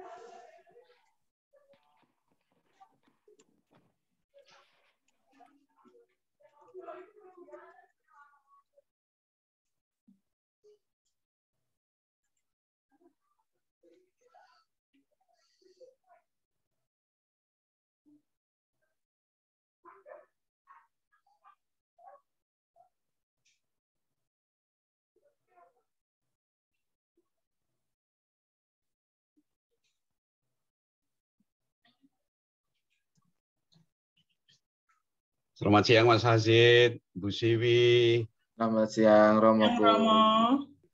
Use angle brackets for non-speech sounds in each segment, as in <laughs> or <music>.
Thank you. Selamat siang Mas Hazid, Bu Siwi. Selamat siang Romo. Romo.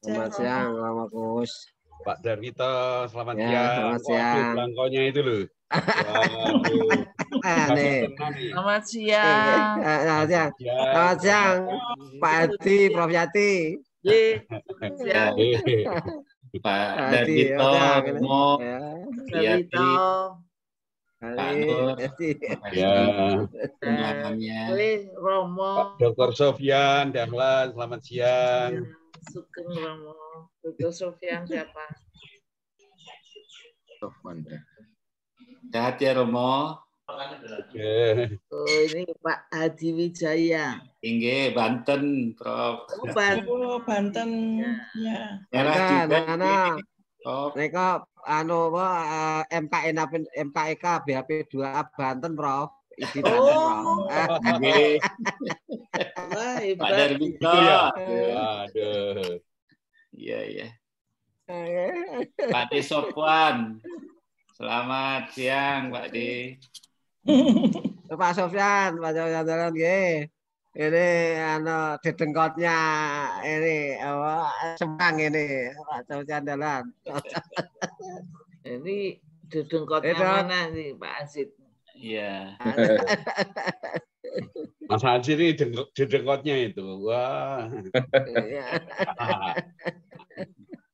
Selamat siang Romo Kus. Pak Darwito, selamat ya, siang. Selamat siang. Belangkonya itu loh. <laughs> Aneh. Iya, selamat siang. Selamat siang. Selamat siang. Pak Adi, Prof Yati. Iya, ya. Pak Darwito, Romo, Yati. Iya. Iya. Pak ya undangannya. Romo. Dokter Dr. Sofian, Dahlan, selamat siang. Iya, Sugeng Romo. Dokter Sofian siapa? Sofwan. Ya. Sehat ya Romo. Oh, ini Pak Adi Wijaya. Inggih, Banten, Prof. Oh, Banten. Oh, Banten. Ya. Daerah juga. Mana? Mereka oh. anu uh, eh, MKN MKEK BHP 2 Banten, Prof. Isi oh. Banten, Prof. Nggih. ya ya. Aduh. Iya, iya. Pak De Sofwan. Selamat siang, Pak De. Pak Sofyan, Pak Sofyan Dalan nggih ini ano didengkotnya ini apa semang ini Pak Jauh Dalam. <laughs> Ini didengkotnya Itu. mana nih Pak Asid? Iya. <laughs> Mas Haji ini didengkotnya itu. Wah. Iya.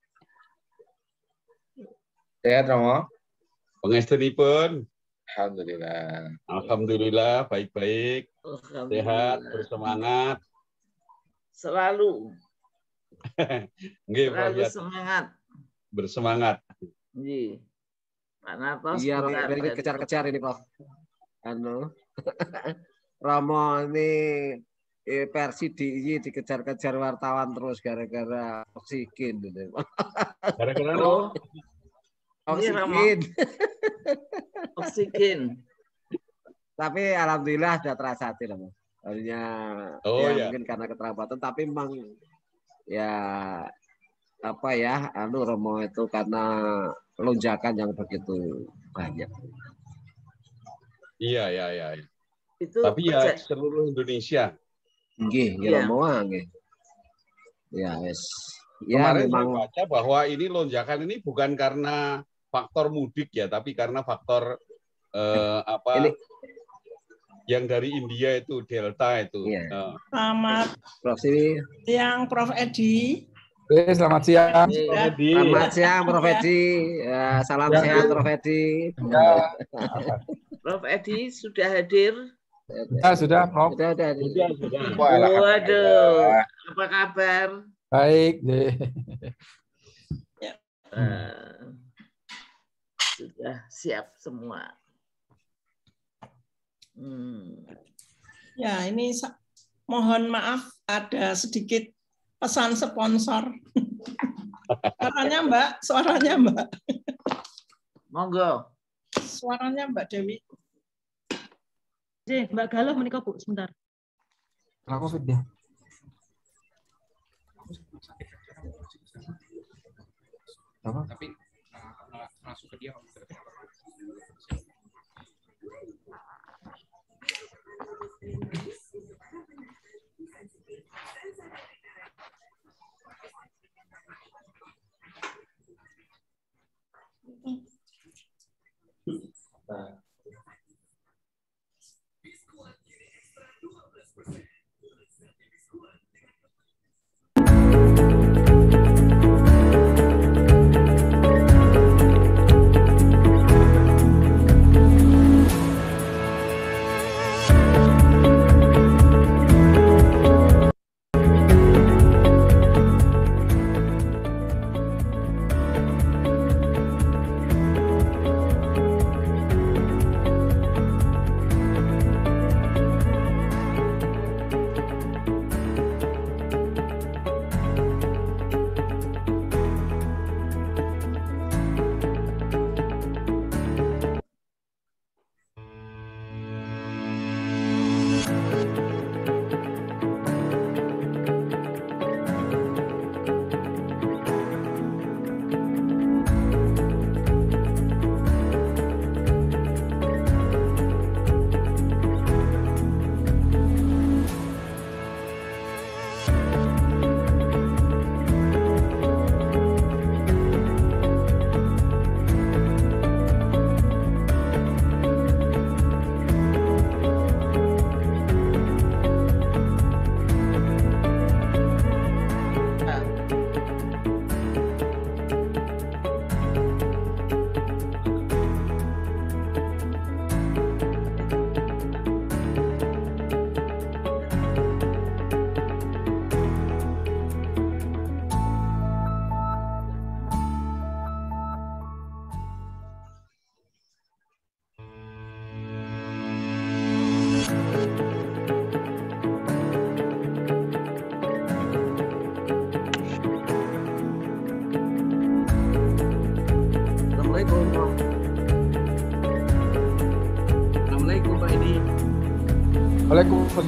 <laughs> Sehat, Romo? pun. Alhamdulillah. Alhamdulillah baik-baik. Sehat, bersemangat. Selalu. <laughs> Nggih, Pak semangat. Bersemangat. Nggih. Pak Natos. Iya, ini kejar-kejar ini, Prof. Anu. Romo ini eh, versi di dikejar-kejar wartawan terus gara-gara oksigen. Gitu, gara-gara lo. Oh, iya, Oksigen. <laughs> Oksigen. tapi alhamdulillah sudah terasa loh. Artinya oh, ya, ya. mungkin karena keterlambatan tapi memang ya apa ya anu Romo itu karena lonjakan yang begitu banyak. Iya, iya, iya. Itu tapi ya seluruh Indonesia. Nggih, ya iya. Romo nggih. Ya wis. Ya, Kemarin memang... baca bahwa ini lonjakan ini bukan karena faktor mudik ya, tapi karena faktor eh, apa Ini. yang dari India itu Delta itu. Iya. Uh. Selamat. Prof Siang Prof Edi. Eh, selamat siang. Selamat siang, selamat siang Prof Edi. Ya, salam ya, sehat Prof Edi. Ya. Prof Edi sudah hadir. Ya, sudah, Prof. Sudah, sudah. sudah, sudah. Waduh, apa kabar? Baik. Ya. Eh, sudah siap semua. Hmm. Ya, ini mohon maaf ada sedikit pesan sponsor. <laughs> suaranya Mbak, suaranya Mbak. Monggo. Suaranya Mbak Dewi. J, Mbak Galuh menikah Bu, sebentar. Kenapa COVID ya? Tapi langsung ke dia Nah,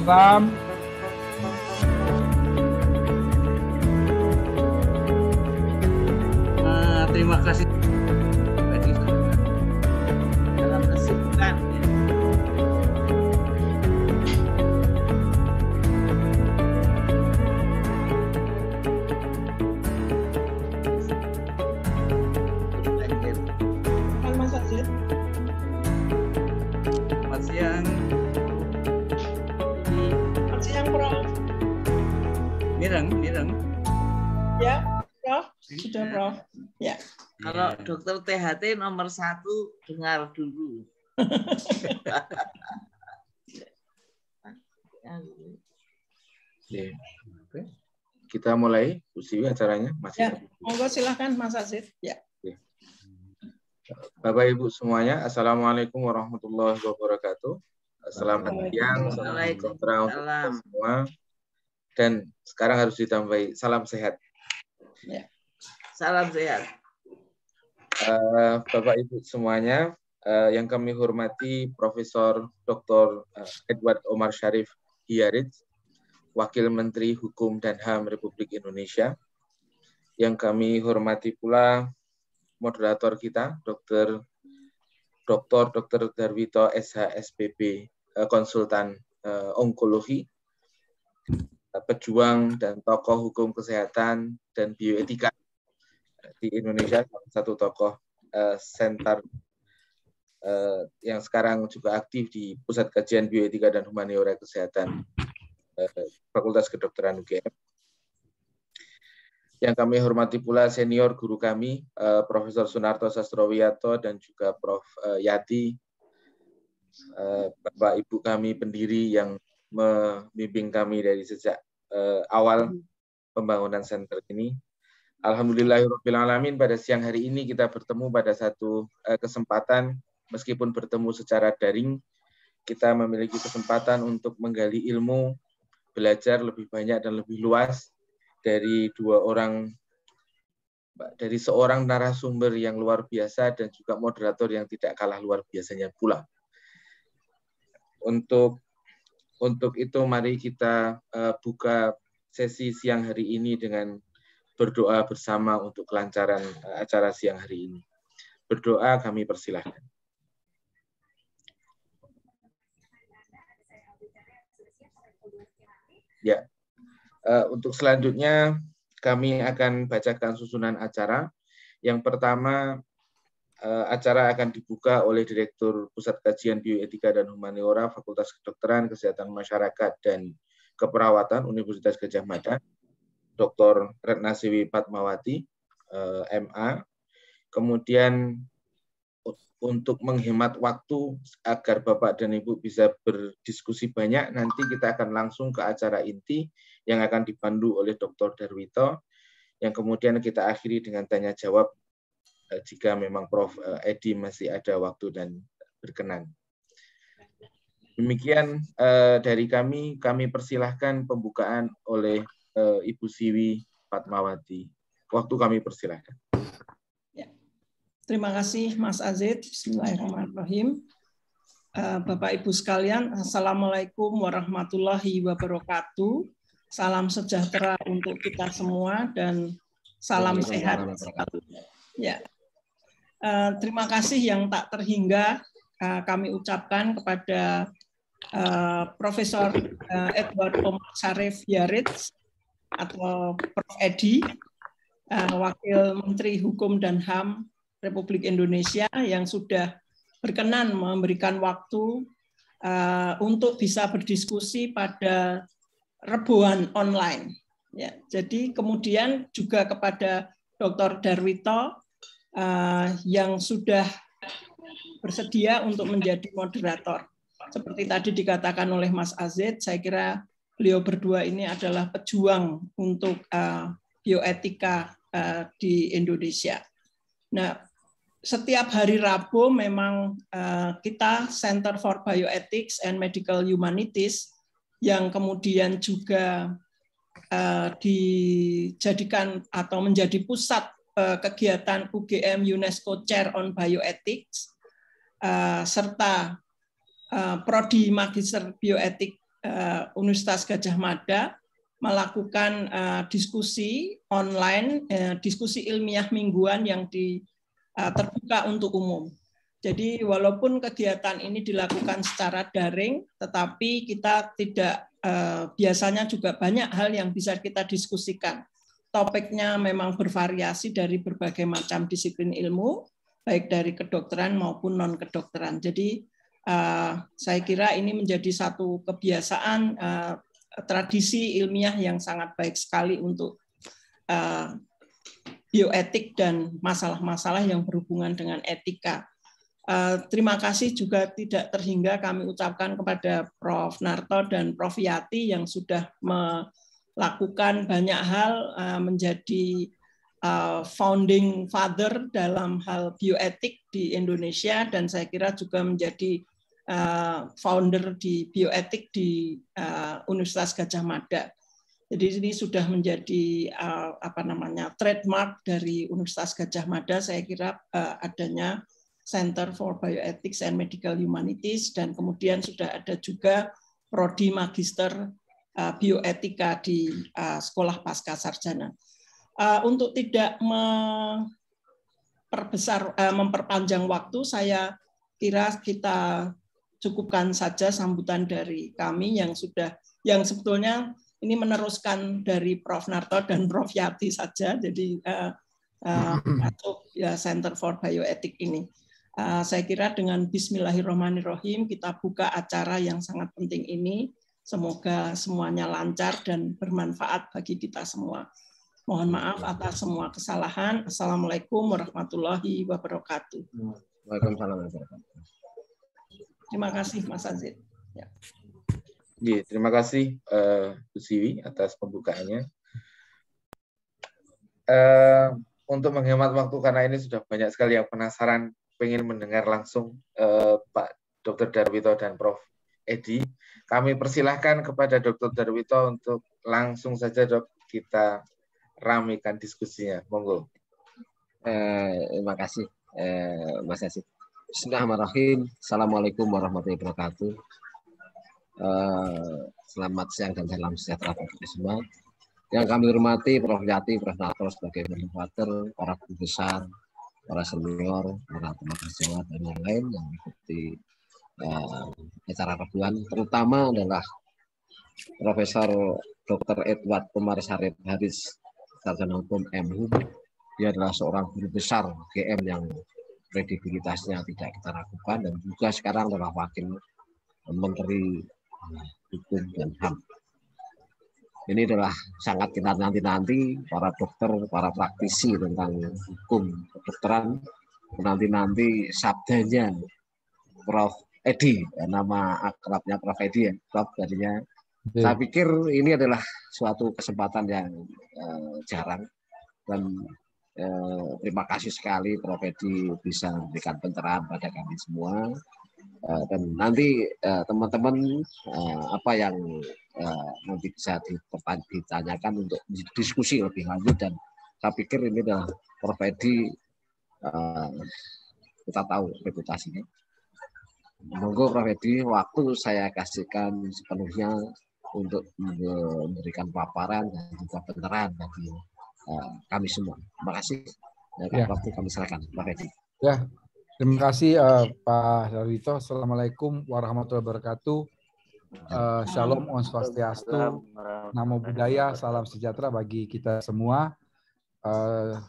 Islam THT nomor satu dengar dulu. Kita mulai Bu acaranya masih. Ya, monggo silahkan Mas Asif. Ya. Bapak Ibu semuanya, Assalamualaikum warahmatullahi wabarakatuh. Selamat siang, salam sejahtera semua. Dan sekarang harus ditambahi salam sehat. Ya. Salam sehat uh, Bapak Ibu semuanya, uh, yang kami hormati Profesor Dr. Eh, Edward Omar Sharif Hiarit, Wakil Menteri Hukum dan HAM Republik Indonesia. Yang kami hormati pula moderator kita, Dr. Dr. Dr. Darwito SHSPB, konsultan onkologi, pejuang dan tokoh hukum kesehatan dan bioetika di Indonesia satu tokoh center eh, eh, yang sekarang juga aktif di Pusat Kajian Bioetika dan Humaniora Kesehatan eh, Fakultas Kedokteran UGM. Yang kami hormati pula senior guru kami uh, Profesor Sunarto Sastrowiyato dan juga Prof Yati Bapak Ibu kami pendiri yang membimbing kami dari sejak awal pembangunan center ini Alhamdulillahirrahmanirrahim pada siang hari ini kita bertemu pada satu eh, kesempatan meskipun bertemu secara daring kita memiliki kesempatan untuk menggali ilmu belajar lebih banyak dan lebih luas dari dua orang dari seorang narasumber yang luar biasa dan juga moderator yang tidak kalah luar biasanya pula. Untuk untuk itu mari kita uh, buka sesi siang hari ini dengan berdoa bersama untuk kelancaran eh, acara siang hari ini. Berdoa kami persilahkan. Ya, eh, untuk selanjutnya kami akan bacakan susunan acara. Yang pertama, eh, acara akan dibuka oleh Direktur Pusat Kajian Bioetika dan Humaniora Fakultas Kedokteran Kesehatan Masyarakat dan Keperawatan Universitas Gajah Mada Dr. Siwi Patmawati, eh, MA. Kemudian untuk menghemat waktu agar Bapak dan Ibu bisa berdiskusi banyak, nanti kita akan langsung ke acara inti yang akan dipandu oleh Dr. Darwito, yang kemudian kita akhiri dengan tanya jawab eh, jika memang Prof. Eh, Edi masih ada waktu dan berkenan. Demikian eh, dari kami, kami persilahkan pembukaan oleh uh, Ibu Siwi Fatmawati. Waktu kami persilahkan. Ya. Terima kasih Mas Aziz, Bismillahirrahmanirrahim. Uh, Bapak Ibu sekalian, Assalamualaikum warahmatullahi wabarakatuh. Salam sejahtera untuk kita semua dan salam sehat. Ya. Uh, terima kasih yang tak terhingga uh, kami ucapkan kepada Profesor Edward Omar Sharif Yarits atau Prof. Edi, eh, Wakil Menteri Hukum dan HAM Republik Indonesia yang sudah berkenan memberikan waktu eh, untuk bisa berdiskusi pada rebuan online. Ya, jadi kemudian juga kepada Dr. Darwito eh, yang sudah bersedia untuk menjadi moderator. Seperti tadi dikatakan oleh Mas Azid, saya kira beliau berdua ini adalah pejuang untuk uh, bioetika uh, di Indonesia. Nah, setiap hari Rabu memang uh, kita Center for Bioethics and Medical Humanities yang kemudian juga uh, dijadikan atau menjadi pusat uh, kegiatan UGM UNESCO Chair on Bioethics uh, serta uh, prodi Magister Bioetik Eh, Universitas Gajah Mada melakukan eh, diskusi online, eh, diskusi ilmiah mingguan yang terbuka untuk umum. Jadi walaupun kegiatan ini dilakukan secara daring, tetapi kita tidak biasanya juga banyak hal yang bisa kita diskusikan. Topiknya memang bervariasi dari berbagai macam disiplin ilmu, baik dari kedokteran maupun non kedokteran. Jadi Eh, saya kira ini menjadi satu kebiasaan eh, tradisi ilmiah yang sangat baik sekali untuk eh, bioetik dan masalah-masalah yang berhubungan dengan etika. Terima kasih juga tidak terhingga kami ucapkan kepada Prof. Narto dan Prof. Yati yang sudah melakukan banyak hal menjadi founding father dalam hal bioetik di Indonesia dan saya kira juga menjadi Eh, founder di bioetik di uh, Universitas Gajah Mada. Jadi ini sudah menjadi uh, apa namanya trademark dari Universitas Gajah Mada. Saya kira uh, adanya Center for Bioethics and Medical Humanities dan kemudian sudah ada juga prodi magister uh, bioetika di Sekolah Pasca Sarjana. untuk tidak memperbesar memperpanjang waktu, saya kira kita cukupkan saja sambutan dari kami yang sudah yang sebetulnya ini meneruskan dari Prof Narto dan <laughs> Prof Yati saja jadi uh, uh, ya Center for Bioetik ini uh, saya kira dengan Bismillahirrahmanirrahim kita buka acara yang sangat penting ini semoga semuanya lancar dan bermanfaat bagi kita semua mohon maaf atas semua kesalahan assalamualaikum warahmatullahi wabarakatuh Waalaikumsalam warahmatullahi wabarakatuh Terima kasih Mas Azid. Ya. Yeah, terima kasih uh, Siwi atas pembukaannya. Uh, untuk menghemat waktu karena ini sudah banyak sekali yang penasaran pengen mendengar langsung uh, Pak Dr. Darwito dan Prof. Edi, kami persilahkan kepada Dr. Darwito untuk langsung saja dok kita ramikan diskusinya. Monggo. Eh, terima kasih eh, Mas Asit. Bismillahirrahmanirrahim. Assalamualaikum warahmatullahi wabarakatuh. Eh, selamat siang dan salam sejahtera bagi semua. Yang kami hormati Prof. Yati, Prof. Nator sebagai moderator, para guru besar, para senior, para teman Jawa dan yang lain yang mengikuti uh, acara rebuan, terutama adalah Profesor Dr. Edward Kumar Sarif Haris, Sarjana Hukum MHUM. Dia adalah seorang guru besar GM yang kredibilitasnya tidak kita ragukan dan juga sekarang adalah wakil menteri eh, hukum dan ham. Ini adalah sangat kita nanti-nanti para dokter, para praktisi tentang hukum kedokteran nanti-nanti sabdanya Prof. Edi, nama akrabnya Prof. Edi ya, Prof. jadinya. Oke. Saya pikir ini adalah suatu kesempatan yang uh, jarang dan Eh, terima kasih sekali Prof. Edi bisa memberikan pencerahan pada kami semua. Eh, dan nanti eh, teman-teman eh, apa yang eh, nanti bisa ditanyakan untuk diskusi lebih lanjut dan saya pikir ini adalah Prof. Edi eh, kita tahu reputasinya. Monggo Prof. Edi, waktu saya kasihkan sepenuhnya untuk memberikan paparan dan juga penerangan bagi Eh, kami semua. Terima kasih. Dan ya, ya. waktu kami serahkan. Terima kasih. Ya. Terima kasih uh, Pak Sarwito. Assalamualaikum warahmatullahi wabarakatuh. Uh, shalom, Om Swastiastu, Namo Buddhaya, salam sejahtera bagi kita semua. Uh,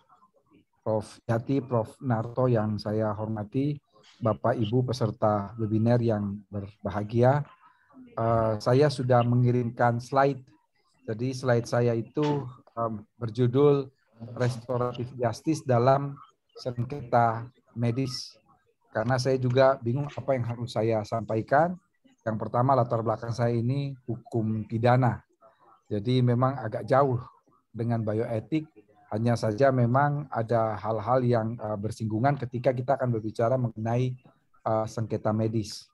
Prof. Yati, Prof. Narto yang saya hormati, Bapak Ibu peserta webinar yang berbahagia. Uh, saya sudah mengirimkan slide. Jadi slide saya itu Um, berjudul Restoratif Justice dalam sengketa medis. Karena saya juga bingung apa yang harus saya sampaikan. Yang pertama latar belakang saya ini hukum pidana. Jadi memang agak jauh dengan bioetik. Hanya saja memang ada hal-hal yang uh, bersinggungan ketika kita akan berbicara mengenai uh, sengketa medis.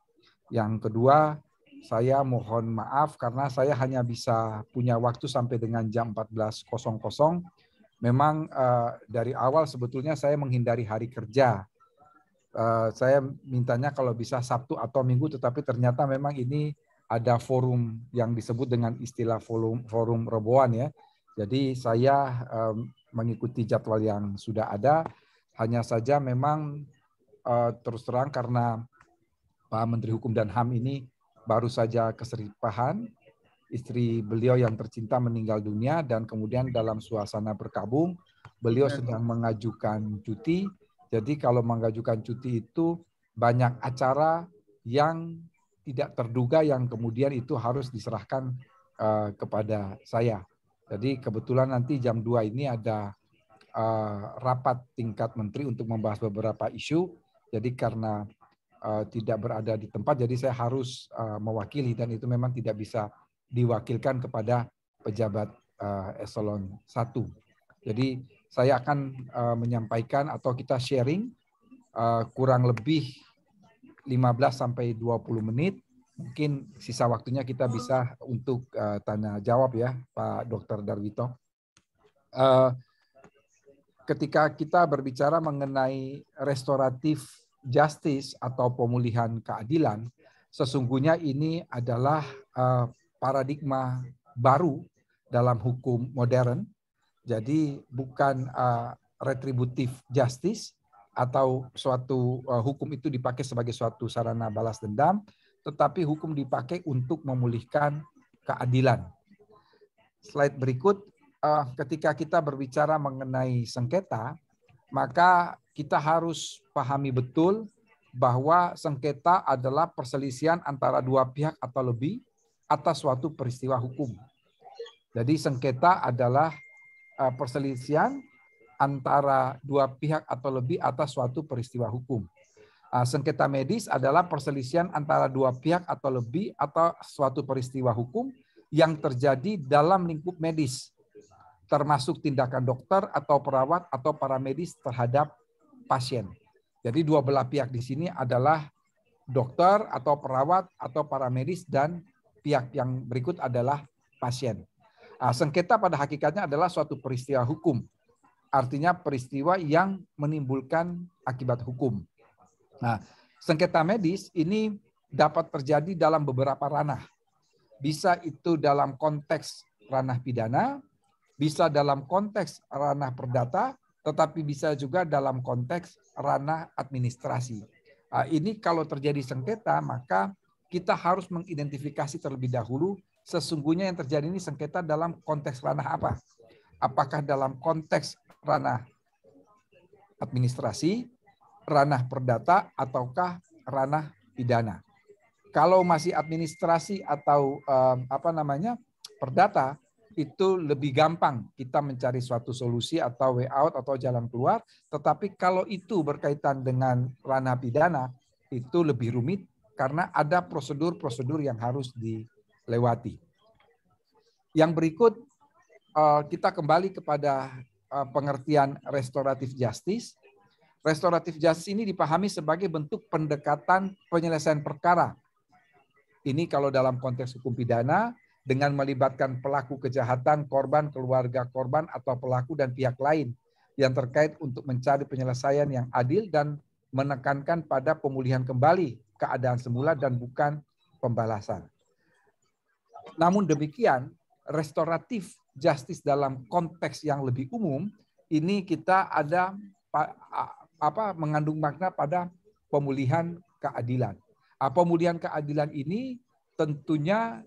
Yang kedua, saya mohon maaf karena saya hanya bisa punya waktu sampai dengan jam 14.00. Memang uh, dari awal sebetulnya saya menghindari hari kerja. Uh, saya mintanya kalau bisa Sabtu atau Minggu, tetapi ternyata memang ini ada forum yang disebut dengan istilah forum, forum roboan ya. Jadi saya um, mengikuti jadwal yang sudah ada, hanya saja memang uh, terus terang karena Pak Menteri Hukum dan HAM ini baru saja keseripahan, istri beliau yang tercinta meninggal dunia dan kemudian dalam suasana berkabung, beliau sedang mengajukan cuti. Jadi kalau mengajukan cuti itu banyak acara yang tidak terduga yang kemudian itu harus diserahkan uh, kepada saya. Jadi kebetulan nanti jam 2 ini ada uh, rapat tingkat menteri untuk membahas beberapa isu. Jadi karena Eh, tidak berada di tempat, jadi saya harus eh, mewakili dan itu memang tidak bisa diwakilkan kepada pejabat eh, eselon 1. Jadi saya akan menyampaikan atau kita sharing kurang lebih 15 sampai 20 menit. Mungkin sisa waktunya kita bisa untuk tanya jawab ya Pak Dr. Darwito. ketika kita berbicara mengenai restoratif justice atau pemulihan keadilan sesungguhnya ini adalah eh, paradigma baru dalam hukum modern. Jadi bukan uh, eh, retributive justice atau suatu eh, hukum itu dipakai sebagai suatu sarana balas dendam, tetapi hukum dipakai untuk memulihkan keadilan. Slide berikut, ketika kita berbicara mengenai sengketa, maka kita harus pahami betul bahwa sengketa adalah perselisihan antara dua pihak atau lebih atas suatu peristiwa hukum. Jadi sengketa adalah eh, perselisihan antara dua pihak atau lebih atas suatu peristiwa hukum. Eh, sengketa medis adalah perselisihan antara dua pihak atau lebih atau suatu peristiwa hukum yang terjadi dalam lingkup medis, termasuk tindakan dokter atau perawat atau para medis terhadap pasien. Jadi dua belah pihak di sini adalah dokter atau perawat atau para medis dan pihak yang berikut adalah pasien. Nah, sengketa pada hakikatnya adalah suatu peristiwa hukum. Artinya peristiwa yang menimbulkan akibat hukum. Nah, sengketa medis ini dapat terjadi dalam beberapa ranah. Bisa itu dalam konteks ranah pidana, bisa dalam konteks ranah perdata, tetapi bisa juga dalam konteks ranah administrasi. Ah, ini kalau terjadi sengketa, maka kita harus mengidentifikasi terlebih dahulu sesungguhnya yang terjadi ini sengketa dalam konteks ranah apa. Apakah dalam konteks ranah administrasi, ranah perdata, ataukah ranah pidana. Kalau masih administrasi atau ah, apa namanya perdata, itu lebih gampang kita mencari suatu solusi atau way out atau jalan keluar. Tetapi kalau itu berkaitan dengan ranah pidana, itu lebih rumit karena ada prosedur-prosedur yang harus dilewati. Yang berikut, eh, kita kembali kepada eh, pengertian restoratif justice. Restoratif justice ini dipahami sebagai bentuk pendekatan penyelesaian perkara. Ini kalau dalam konteks hukum pidana, dengan melibatkan pelaku kejahatan, korban, keluarga korban, atau pelaku dan pihak lain yang terkait untuk mencari penyelesaian yang adil dan menekankan pada pemulihan kembali keadaan semula dan bukan pembalasan. Namun demikian, restoratif justice dalam konteks yang lebih umum ini kita ada apa mengandung makna pada pemulihan keadilan. Ah, pemulihan keadilan ini tentunya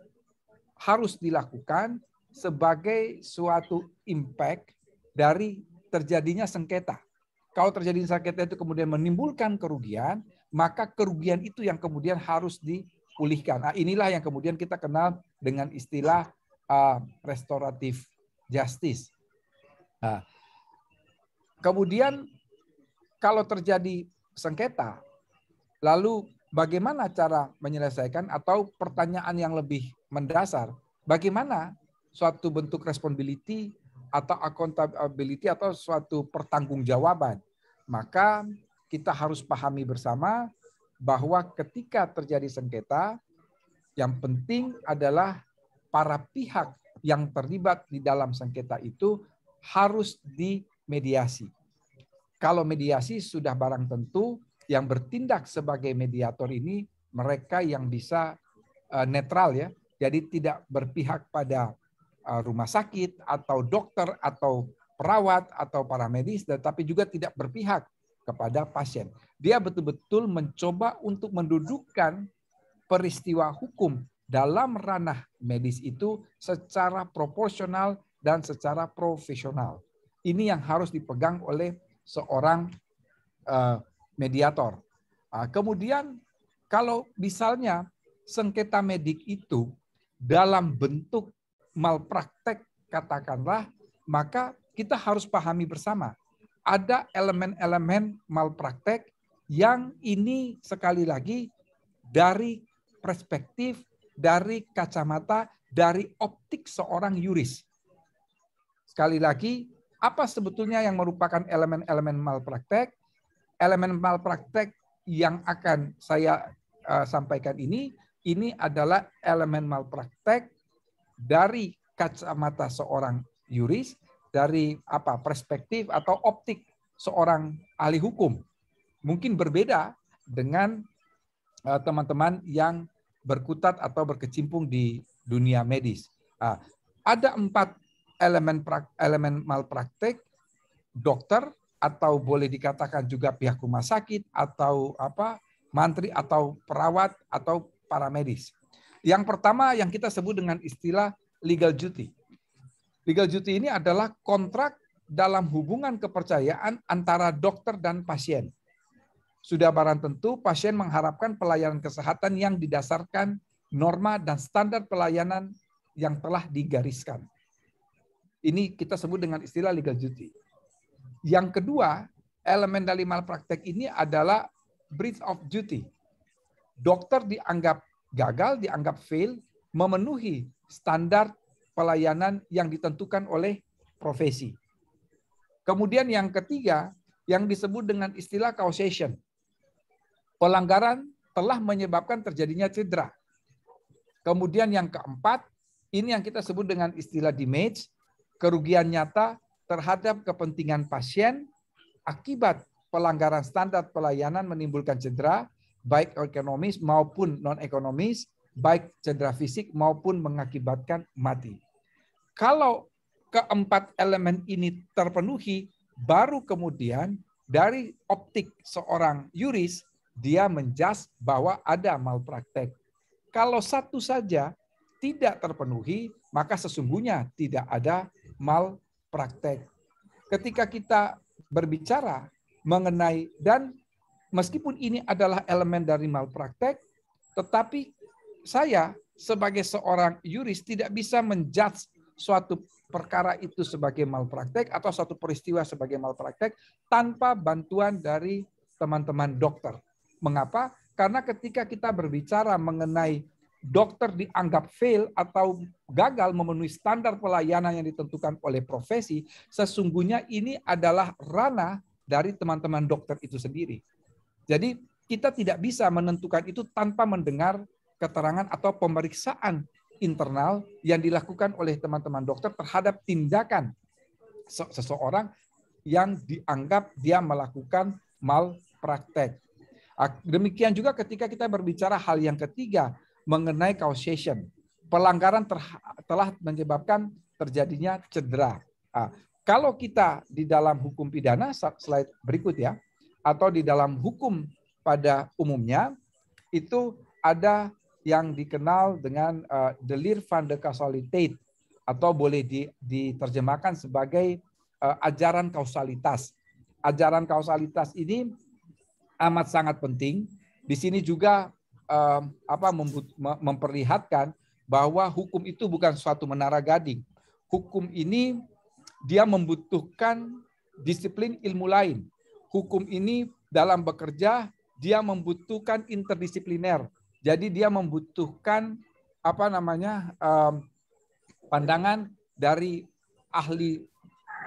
harus dilakukan sebagai suatu impact dari terjadinya sengketa. Kalau terjadi sengketa itu kemudian menimbulkan kerugian, maka kerugian itu yang kemudian harus dipulihkan. Nah, inilah yang kemudian kita kenal dengan istilah uh, restoratif justice. Nah, kemudian kalau terjadi sengketa, lalu bagaimana cara menyelesaikan atau pertanyaan yang lebih mendasar, bagaimana suatu bentuk responsibility atau accountability atau suatu pertanggungjawaban. Maka kita harus pahami bersama bahwa ketika terjadi sengketa, yang penting adalah para pihak yang terlibat di dalam sengketa itu harus dimediasi. Kalau mediasi sudah barang tentu yang bertindak sebagai mediator ini mereka yang bisa uh, netral ya. Jadi tidak berpihak pada uh, rumah sakit atau dokter atau perawat atau para medis tetapi juga tidak berpihak kepada pasien. Dia betul-betul mencoba untuk mendudukkan peristiwa hukum dalam ranah medis itu secara proporsional dan secara profesional. Ini yang harus dipegang oleh seorang uh, mediator. Ah, kemudian kalau misalnya sengketa medik itu dalam bentuk malpraktek katakanlah, maka kita harus pahami bersama ada elemen-elemen malpraktek yang ini sekali lagi dari perspektif, dari kacamata, dari optik seorang yuris. Sekali lagi, apa sebetulnya yang merupakan elemen-elemen malpraktek? elemen malpraktek yang akan saya uh, sampaikan ini, ini adalah elemen malpraktek dari kacamata seorang yuris, dari apa perspektif atau optik seorang ahli hukum. Mungkin berbeda dengan eh, teman-teman uh, yang berkutat atau berkecimpung di dunia medis. Uh, ada empat elemen elemen malpraktek dokter atau boleh dikatakan juga pihak rumah sakit atau apa mantri atau perawat atau para medis. Yang pertama yang kita sebut dengan istilah legal duty. Legal duty ini adalah kontrak dalam hubungan kepercayaan antara dokter dan pasien. Sudah barang tentu pasien mengharapkan pelayanan kesehatan yang didasarkan norma dan standar pelayanan yang telah digariskan. Ini kita sebut dengan istilah legal duty. Yang kedua, elemen dari malpraktek ini adalah breach of duty. Dokter dianggap gagal, dianggap fail, memenuhi standar pelayanan yang ditentukan oleh profesi. Kemudian yang ketiga, yang disebut dengan istilah causation. Pelanggaran telah menyebabkan terjadinya cedera. Kemudian yang keempat, ini yang kita sebut dengan istilah damage, kerugian nyata terhadap kepentingan pasien akibat pelanggaran standar pelayanan menimbulkan cedera baik ekonomis maupun non ekonomis, baik cedera fisik maupun mengakibatkan mati. Kalau keempat elemen ini terpenuhi, baru kemudian dari optik seorang yuris dia menjas bahwa ada malpraktek. Kalau satu saja tidak terpenuhi, maka sesungguhnya tidak ada mal praktek. Ketika kita berbicara mengenai dan meskipun ini adalah elemen dari malpraktek, tetapi saya sebagai seorang yuris tidak bisa menjudge suatu perkara itu sebagai malpraktek atau suatu peristiwa sebagai malpraktek tanpa bantuan dari teman-teman dokter. Mengapa? Karena ketika kita berbicara mengenai dokter dianggap fail atau gagal memenuhi standar pelayanan yang ditentukan oleh profesi, sesungguhnya ini adalah ranah dari teman-teman dokter itu sendiri. Jadi kita tidak bisa menentukan itu tanpa mendengar keterangan atau pemeriksaan internal yang dilakukan oleh teman-teman dokter terhadap tindakan seseorang yang dianggap dia melakukan malpraktek. Demikian juga ketika kita berbicara hal yang ketiga, mengenai causation. Pelanggaran telah menyebabkan terjadinya cedera. Nah, kalau kita di dalam hukum pidana, slide berikut ya, atau di dalam hukum pada umumnya, itu ada yang dikenal dengan uh, delir van de causalitate, atau boleh di, diterjemahkan sebagai uh, ajaran kausalitas. Ajaran kausalitas ini amat sangat penting. Di sini juga um, apa memperlihatkan bahwa hukum itu bukan suatu menara gading. Hukum ini dia membutuhkan disiplin ilmu lain. Hukum ini dalam bekerja dia membutuhkan interdisipliner. Jadi dia membutuhkan apa namanya um, pandangan dari ahli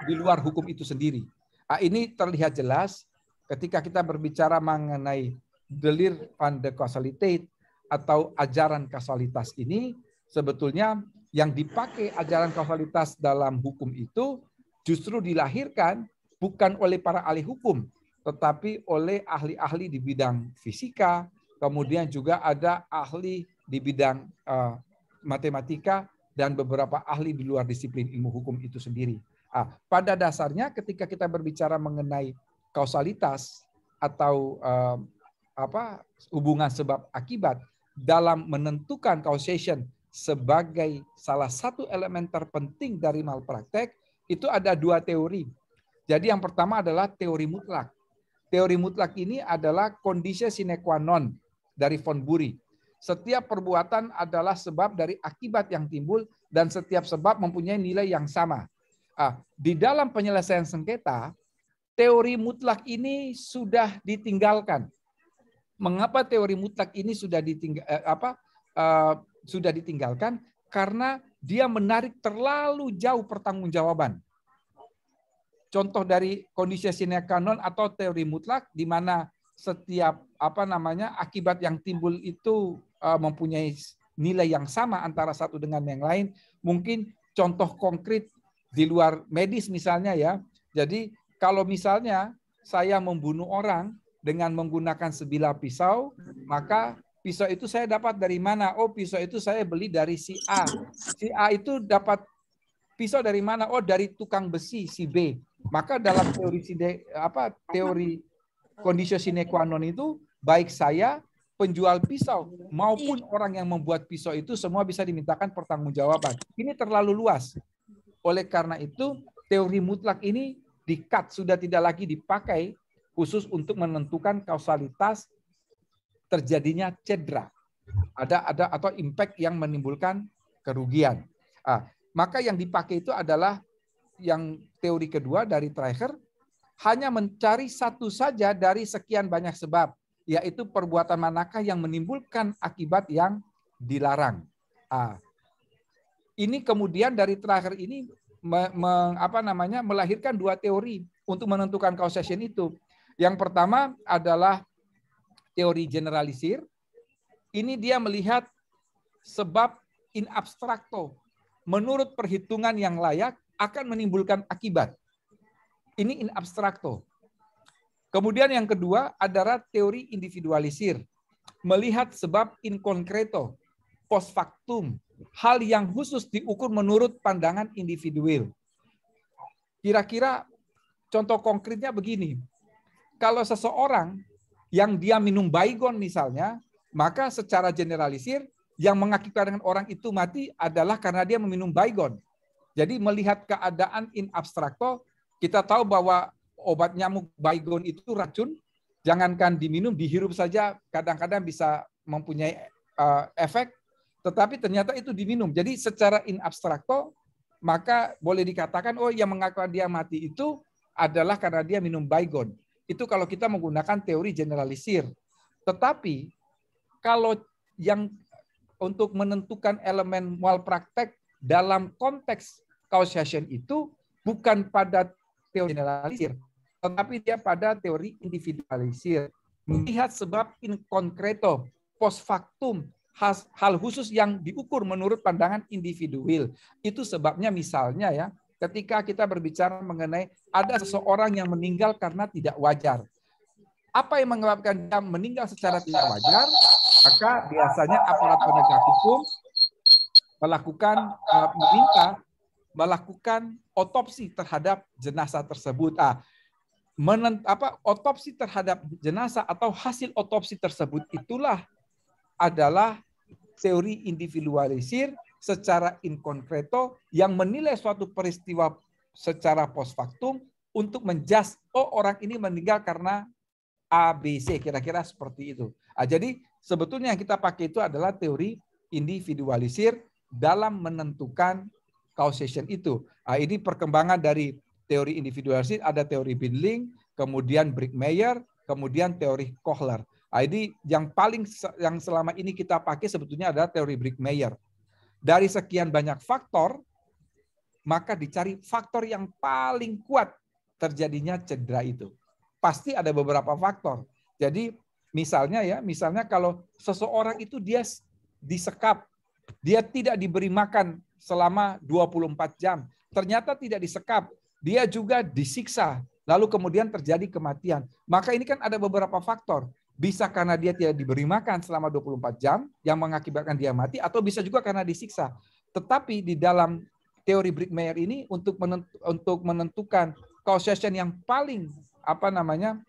di luar hukum itu sendiri. Ah, ini terlihat jelas ketika kita berbicara mengenai delir van de causalitate atau ajaran kausalitas ini sebetulnya yang dipakai ajaran kausalitas dalam hukum itu justru dilahirkan bukan oleh para ahli hukum tetapi oleh ahli-ahli di bidang fisika, kemudian juga ada ahli di bidang uh, matematika dan beberapa ahli di luar disiplin ilmu hukum itu sendiri. Ah, pada dasarnya ketika kita berbicara mengenai kausalitas atau uh, apa hubungan sebab akibat dalam menentukan causation sebagai salah satu elemen terpenting dari malpraktek itu ada dua teori. Jadi yang pertama adalah teori mutlak. Teori mutlak ini adalah kondisi sine qua non dari von Buri. Setiap perbuatan adalah sebab dari akibat yang timbul dan setiap sebab mempunyai nilai yang sama. Ah, di dalam penyelesaian sengketa, teori mutlak ini sudah ditinggalkan Mengapa teori mutlak ini sudah ditinggal eh, apa uh, sudah ditinggalkan? Karena dia menarik terlalu jauh pertanggungjawaban. Contoh dari kondisi sine qua non atau teori mutlak di mana setiap apa namanya akibat yang timbul itu uh, mempunyai nilai yang sama antara satu dengan yang lain. Mungkin contoh konkret di luar medis misalnya ya. Jadi kalau misalnya saya membunuh orang, dengan menggunakan sebilah pisau, maka pisau itu saya dapat dari mana? Oh, pisau itu saya beli dari si A. Si A itu dapat pisau dari mana? Oh, dari tukang besi si B. Maka dalam teori apa teori kondisi sine qua non itu baik saya penjual pisau maupun orang yang membuat pisau itu semua bisa dimintakan pertanggungjawaban. Ini terlalu luas. Oleh karena itu, teori mutlak ini dikat sudah tidak lagi dipakai khusus untuk menentukan kausalitas terjadinya cedera. Ada ada atau impact yang menimbulkan kerugian. Ah, maka yang dipakai itu adalah yang teori kedua dari Treicher hanya mencari satu saja dari sekian banyak sebab, yaitu perbuatan manakah yang menimbulkan akibat yang dilarang. Ah, ini kemudian dari Treicher ini me, me, apa namanya melahirkan dua teori untuk menentukan causation itu yang pertama adalah teori generalisir. Ini dia melihat sebab in abstracto menurut perhitungan yang layak akan menimbulkan akibat. Ini in abstracto. Kemudian yang kedua adalah teori individualisir. Melihat sebab in concreto, post factum, hal yang khusus diukur menurut pandangan individual. Kira-kira contoh konkretnya begini, kalau seseorang yang dia minum baygon misalnya, maka secara generalisir yang mengakibatkan orang itu mati adalah karena dia meminum baygon. Jadi melihat keadaan in abstracto, kita tahu bahwa obat nyamuk baygon itu racun, jangankan diminum, dihirup saja kadang-kadang bisa mempunyai eh, efek, tetapi ternyata itu diminum. Jadi secara in abstracto, maka boleh dikatakan, oh yang mengakibatkan dia mati itu adalah karena dia minum baygon. Itu kalau kita menggunakan teori generalisir. Tetapi kalau yang untuk menentukan elemen praktek dalam konteks causation itu bukan pada teori generalisir, tetapi dia pada teori individualisir. Melihat sebab in concreto, post factum, hal khusus yang diukur menurut pandangan individual. Itu sebabnya misalnya ya, ketika kita berbicara mengenai ada seseorang yang meninggal karena tidak wajar. Apa yang menyebabkan dia meninggal secara tidak wajar? Maka biasanya aparat penegak hukum melakukan eh, meminta melakukan otopsi terhadap jenazah tersebut. Ah, menent, apa otopsi terhadap jenazah atau hasil otopsi tersebut itulah adalah teori individualisir secara in concreto yang menilai suatu peristiwa secara post factum untuk menjas oh orang ini meninggal karena ABC kira-kira seperti itu. Nah, jadi sebetulnya yang kita pakai itu adalah teori individualisir dalam menentukan causation itu. Nah, ini perkembangan dari teori individualisir ada teori Binling kemudian Brickmeyer, kemudian teori Kohler. Nah, ini yang paling yang selama ini kita pakai sebetulnya adalah teori Brickmeyer. Dari sekian banyak faktor, maka dicari faktor yang paling kuat terjadinya cedera itu. Pasti ada beberapa faktor. Jadi misalnya ya, misalnya kalau seseorang itu dia disekap, dia tidak diberi makan selama 24 jam, ternyata tidak disekap, dia juga disiksa, lalu kemudian terjadi kematian. Maka ini kan ada beberapa faktor bisa karena dia tidak diberi makan selama 24 jam yang mengakibatkan dia mati atau bisa juga karena disiksa. Tetapi di dalam teori Brickmeyer ini untuk untuk menentukan causation yang paling apa namanya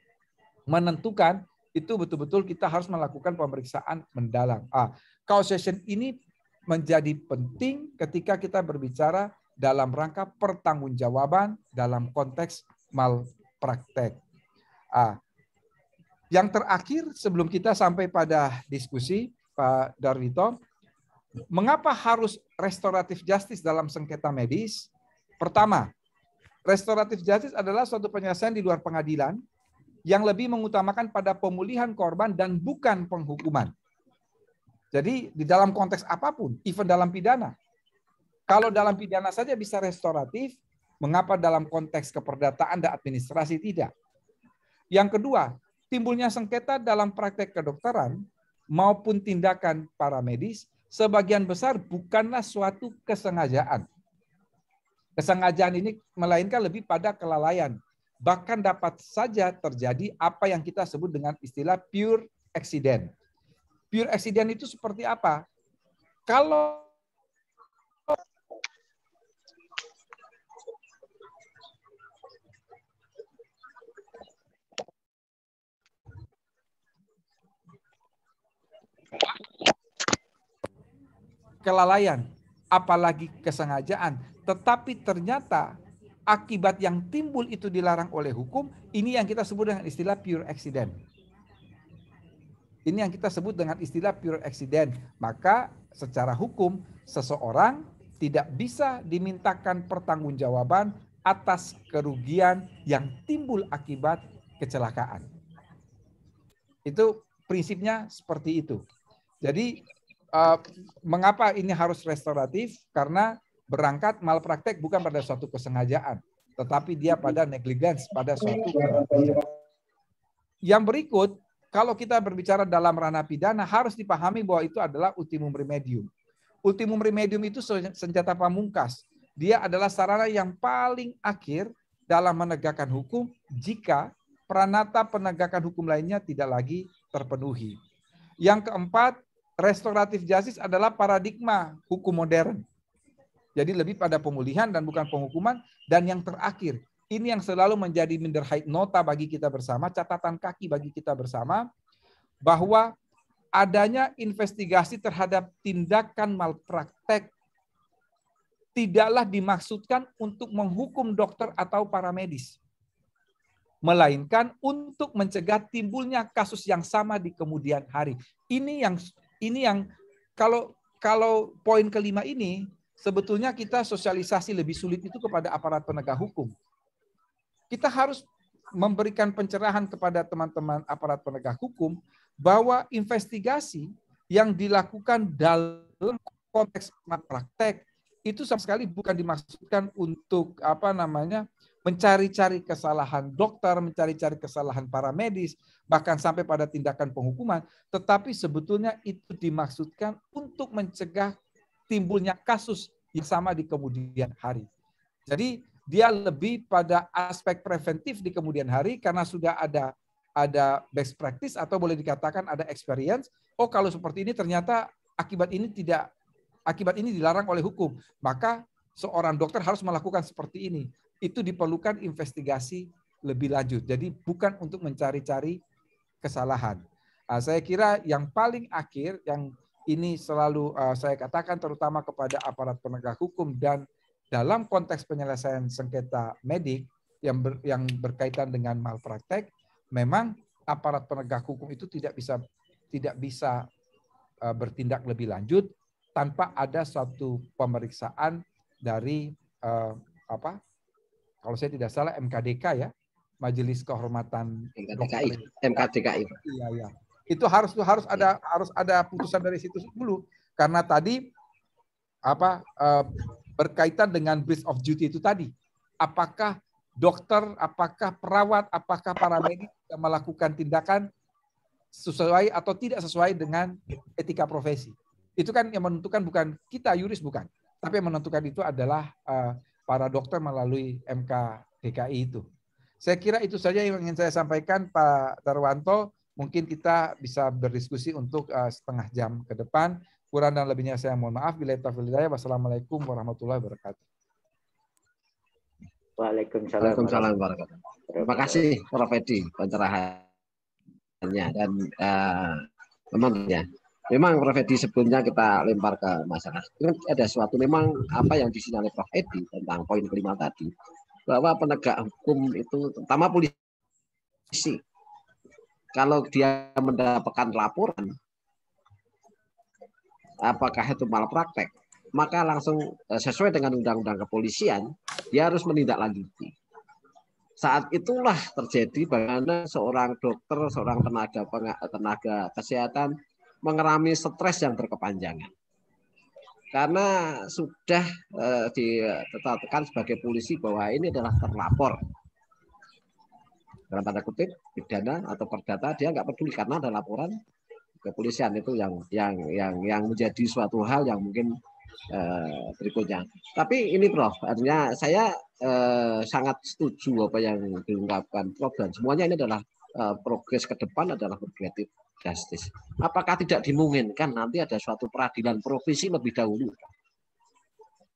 menentukan itu betul-betul kita harus melakukan pemeriksaan mendalam. Ah, causation ini menjadi penting ketika kita berbicara dalam rangka pertanggungjawaban dalam konteks malpraktek. Ah, yang terakhir sebelum kita sampai pada diskusi Pak Darwito, mengapa harus restoratif justice dalam sengketa medis? Pertama, restoratif justice adalah suatu penyelesaian di luar pengadilan yang lebih mengutamakan pada pemulihan korban dan bukan penghukuman. Jadi di dalam konteks apapun, even dalam pidana. Kalau dalam pidana saja bisa restoratif, mengapa dalam konteks keperdataan dan administrasi tidak? Yang kedua, timbulnya sengketa dalam praktek kedokteran maupun tindakan para medis sebagian besar bukanlah suatu kesengajaan. Kesengajaan ini melainkan lebih pada kelalaian. Bahkan dapat saja terjadi apa yang kita sebut dengan istilah pure accident. Pure accident itu seperti apa? Kalau kelalaian, apalagi kesengajaan. Tetapi ternyata akibat yang timbul itu dilarang oleh hukum, ini yang kita sebut dengan istilah pure accident. Ini yang kita sebut dengan istilah pure accident. Maka secara hukum seseorang tidak bisa dimintakan pertanggungjawaban atas kerugian yang timbul akibat kecelakaan. Itu prinsipnya seperti itu. Jadi uh, mengapa ini harus restoratif? Karena berangkat malpraktek bukan pada suatu kesengajaan, tetapi dia pada negligence, pada suatu Yang berikut, kalau kita berbicara dalam ranah pidana, harus dipahami bahwa itu adalah ultimum remedium. Ultimum remedium itu senjata pamungkas. Dia adalah sarana yang paling akhir dalam menegakkan hukum jika pranata penegakan hukum lainnya tidak lagi terpenuhi. Yang keempat, restoratif justice adalah paradigma hukum modern. Jadi lebih pada pemulihan dan bukan penghukuman. Dan yang terakhir, ini yang selalu menjadi minder Minderheit nota bagi kita bersama, catatan kaki bagi kita bersama, bahwa adanya investigasi terhadap tindakan malpraktek tidaklah dimaksudkan untuk menghukum dokter atau para medis, melainkan untuk mencegah timbulnya kasus yang sama di kemudian hari. Ini yang ini yang kalau kalau poin kelima ini sebetulnya kita sosialisasi lebih sulit itu kepada aparat penegak hukum. Kita harus memberikan pencerahan kepada teman-teman aparat penegak hukum bahwa investigasi yang dilakukan dalam konteks praktek itu sama sekali bukan dimaksudkan untuk apa namanya mencari-cari kesalahan dokter, mencari-cari kesalahan para medis, bahkan sampai pada tindakan penghukuman, tetapi sebetulnya itu dimaksudkan untuk mencegah timbulnya kasus yang sama di kemudian hari. Jadi dia lebih pada aspek preventif di kemudian hari karena sudah ada ada best practice atau boleh dikatakan ada experience. Oh kalau seperti ini ternyata akibat ini tidak akibat ini dilarang oleh hukum. Maka seorang dokter harus melakukan seperti ini. Itu diperlukan investigasi lebih lanjut. Jadi bukan untuk mencari-cari kesalahan. Nah, saya kira yang paling akhir yang ini selalu uh, saya katakan terutama kepada aparat penegak hukum dan dalam konteks penyelesaian sengketa medik yang ber, yang berkaitan dengan malpraktek, memang aparat penegak hukum itu tidak bisa tidak bisa uh, bertindak lebih lanjut tanpa ada suatu pemeriksaan dari eh, apa? Kalau saya tidak salah MKDK ya, Majelis Kehormatan MKDKI. MKDKI. Iya, iya. Itu harus harus ada harus ada putusan dari situ dulu karena tadi apa eh, berkaitan dengan breach of duty itu tadi. Apakah dokter, apakah perawat, apakah para medis melakukan tindakan sesuai atau tidak sesuai dengan etika profesi itu kan yang menentukan bukan kita yuris bukan, tapi yang menentukan itu adalah uh, para dokter melalui MK DKI itu. Saya kira itu saja yang ingin saya sampaikan Pak Tarwanto. Mungkin kita bisa berdiskusi untuk uh, setengah jam ke depan. Kurang dan lebihnya saya mohon maaf. Bila itu Wassalamualaikum warahmatullahi wabarakatuh. Waalaikumsalam. Waalaikumsalam warahmatullahi wabarakatuh. Terima kasih Prof. Edi pencerahannya dan uh, eh, temannya memang Prof Edi sebelumnya kita lempar ke masyarakat. Ini kan ada suatu memang apa yang disinyalir Prof Edi tentang poin kelima tadi bahwa penegak hukum itu terutama polisi kalau dia mendapatkan laporan apakah itu malpraktek maka langsung eh, sesuai dengan undang-undang kepolisian dia harus menindaklanjuti saat itulah terjadi bagaimana seorang dokter, seorang tenaga tenaga kesehatan mengerami stres yang berkepanjangan. Karena sudah eh, ditetapkan sebagai polisi bahwa ini adalah terlapor. Dalam tanda kutip, pidana atau perdata, dia nggak peduli karena ada laporan kepolisian itu yang yang yang yang menjadi suatu hal yang mungkin eh, berikutnya. Tapi ini Prof, artinya saya eh, sangat setuju apa yang diungkapkan Prof dan semuanya ini adalah eh, progres ke depan adalah kreatif justice. Apakah tidak dimungkinkan nanti ada suatu peradilan profesi lebih dahulu?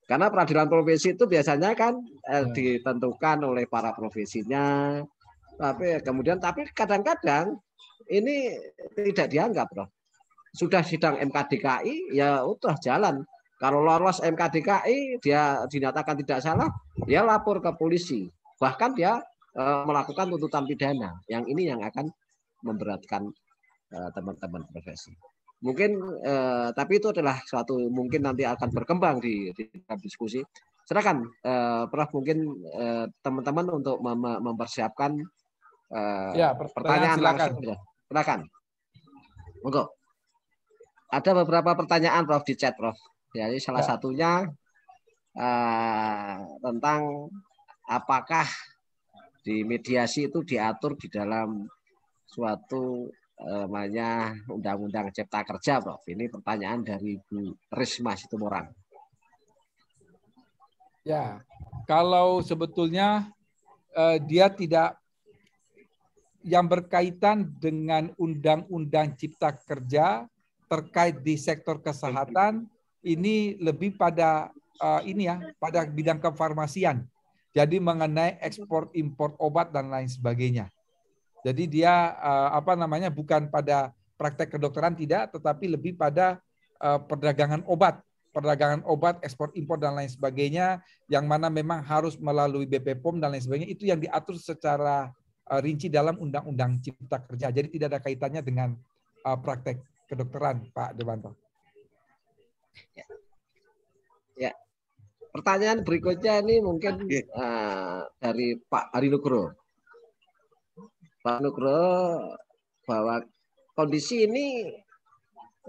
Karena peradilan profesi itu biasanya kan eh, ya. ditentukan oleh para profesinya, tapi kemudian tapi kadang-kadang ini tidak dianggap, bro. Sudah sidang MKDKI ya utuh jalan. Kalau lolos MKDKI dia dinyatakan tidak salah, dia lapor ke polisi. Bahkan dia eh, melakukan tuntutan pidana. Yang ini yang akan memberatkan Eh, teman-teman uh, profesi. Mungkin uh, tapi itu adalah suatu mungkin nanti akan berkembang di, di diskusi. Silakan uh, Prof mungkin teman-teman uh, untuk mem mempersiapkan uh, ya, pertanyaan, pertanyaan Silakan. Monggo. Ada beberapa pertanyaan Prof di chat Prof. Jadi ya, salah ya. satunya uh, tentang apakah di mediasi itu diatur di dalam suatu namanya eh, Undang-Undang Cipta Kerja, Prof. Ini pertanyaan dari Bu Risma Situmorang. Ya, kalau sebetulnya eh, dia tidak yang berkaitan dengan Undang-Undang Cipta Kerja terkait di sektor kesehatan ini lebih pada eh, ini ya pada bidang kefarmasian. Jadi mengenai ekspor impor obat dan lain sebagainya. Jadi dia eh, apa namanya bukan pada praktek kedokteran tidak, tetapi lebih pada eh, perdagangan obat, perdagangan obat, ekspor impor dan lain sebagainya, yang mana memang harus melalui BP POM dan lain sebagainya itu yang diatur secara eh, rinci dalam Undang-Undang Cipta Kerja. Jadi tidak ada kaitannya dengan praktek kedokteran, Pak Dewanto. Ya. ya. Pertanyaan berikutnya ini mungkin uh, dari Pak Ari Pak Nugroho bahwa kondisi ini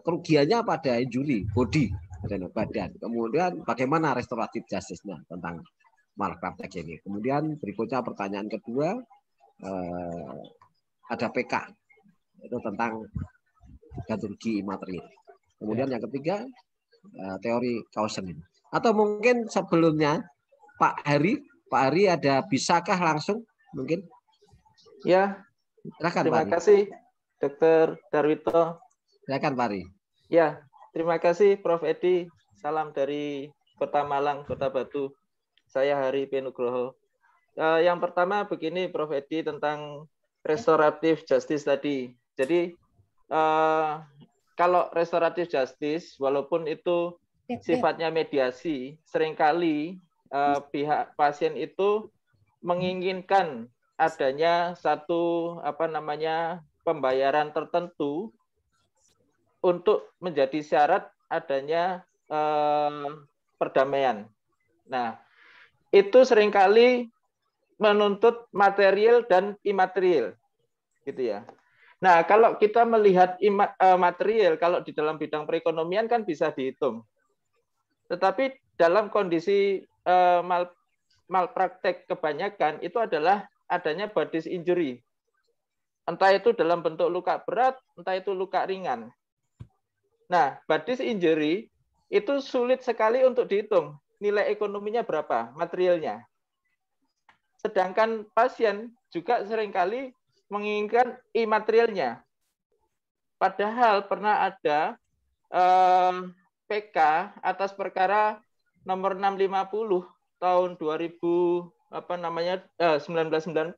kerugiannya pada Juli body dan badan. Kemudian bagaimana restoratif justice-nya tentang malpraktek ini. Kemudian berikutnya pertanyaan kedua eh, ada PK itu tentang ganti materi Kemudian ya. yang ketiga eh, teori Clausen Atau mungkin sebelumnya Pak Hari, Pak Hari ada bisakah langsung mungkin Ya, silakan. Terima Pari. kasih, Dokter Darwito. Silakan, Pari. Ya, terima kasih, Prof. Edi. Salam dari Kota Malang, Kota Batu. Saya Hari Penugroho. Eh, yang pertama begini, Prof. Edi tentang restoratif justice tadi. Jadi eh, kalau restoratif justice, walaupun itu sifatnya mediasi, seringkali uh, pihak pasien itu menginginkan adanya satu apa namanya pembayaran tertentu untuk menjadi syarat adanya eh, perdamaian. Nah, itu seringkali menuntut material dan imaterial, gitu ya. Nah, kalau kita melihat eh, material, kalau di dalam bidang perekonomian kan bisa dihitung. Tetapi dalam kondisi eh, malpraktek kebanyakan itu adalah adanya badis injury. Entah itu dalam bentuk luka berat, entah itu luka ringan. Nah, badis injury itu sulit sekali untuk dihitung nilai ekonominya berapa, materialnya. Sedangkan pasien juga seringkali menginginkan imaterialnya. Padahal pernah ada eh, PK atas perkara nomor 650 tahun 2000 apa namanya eh, 1994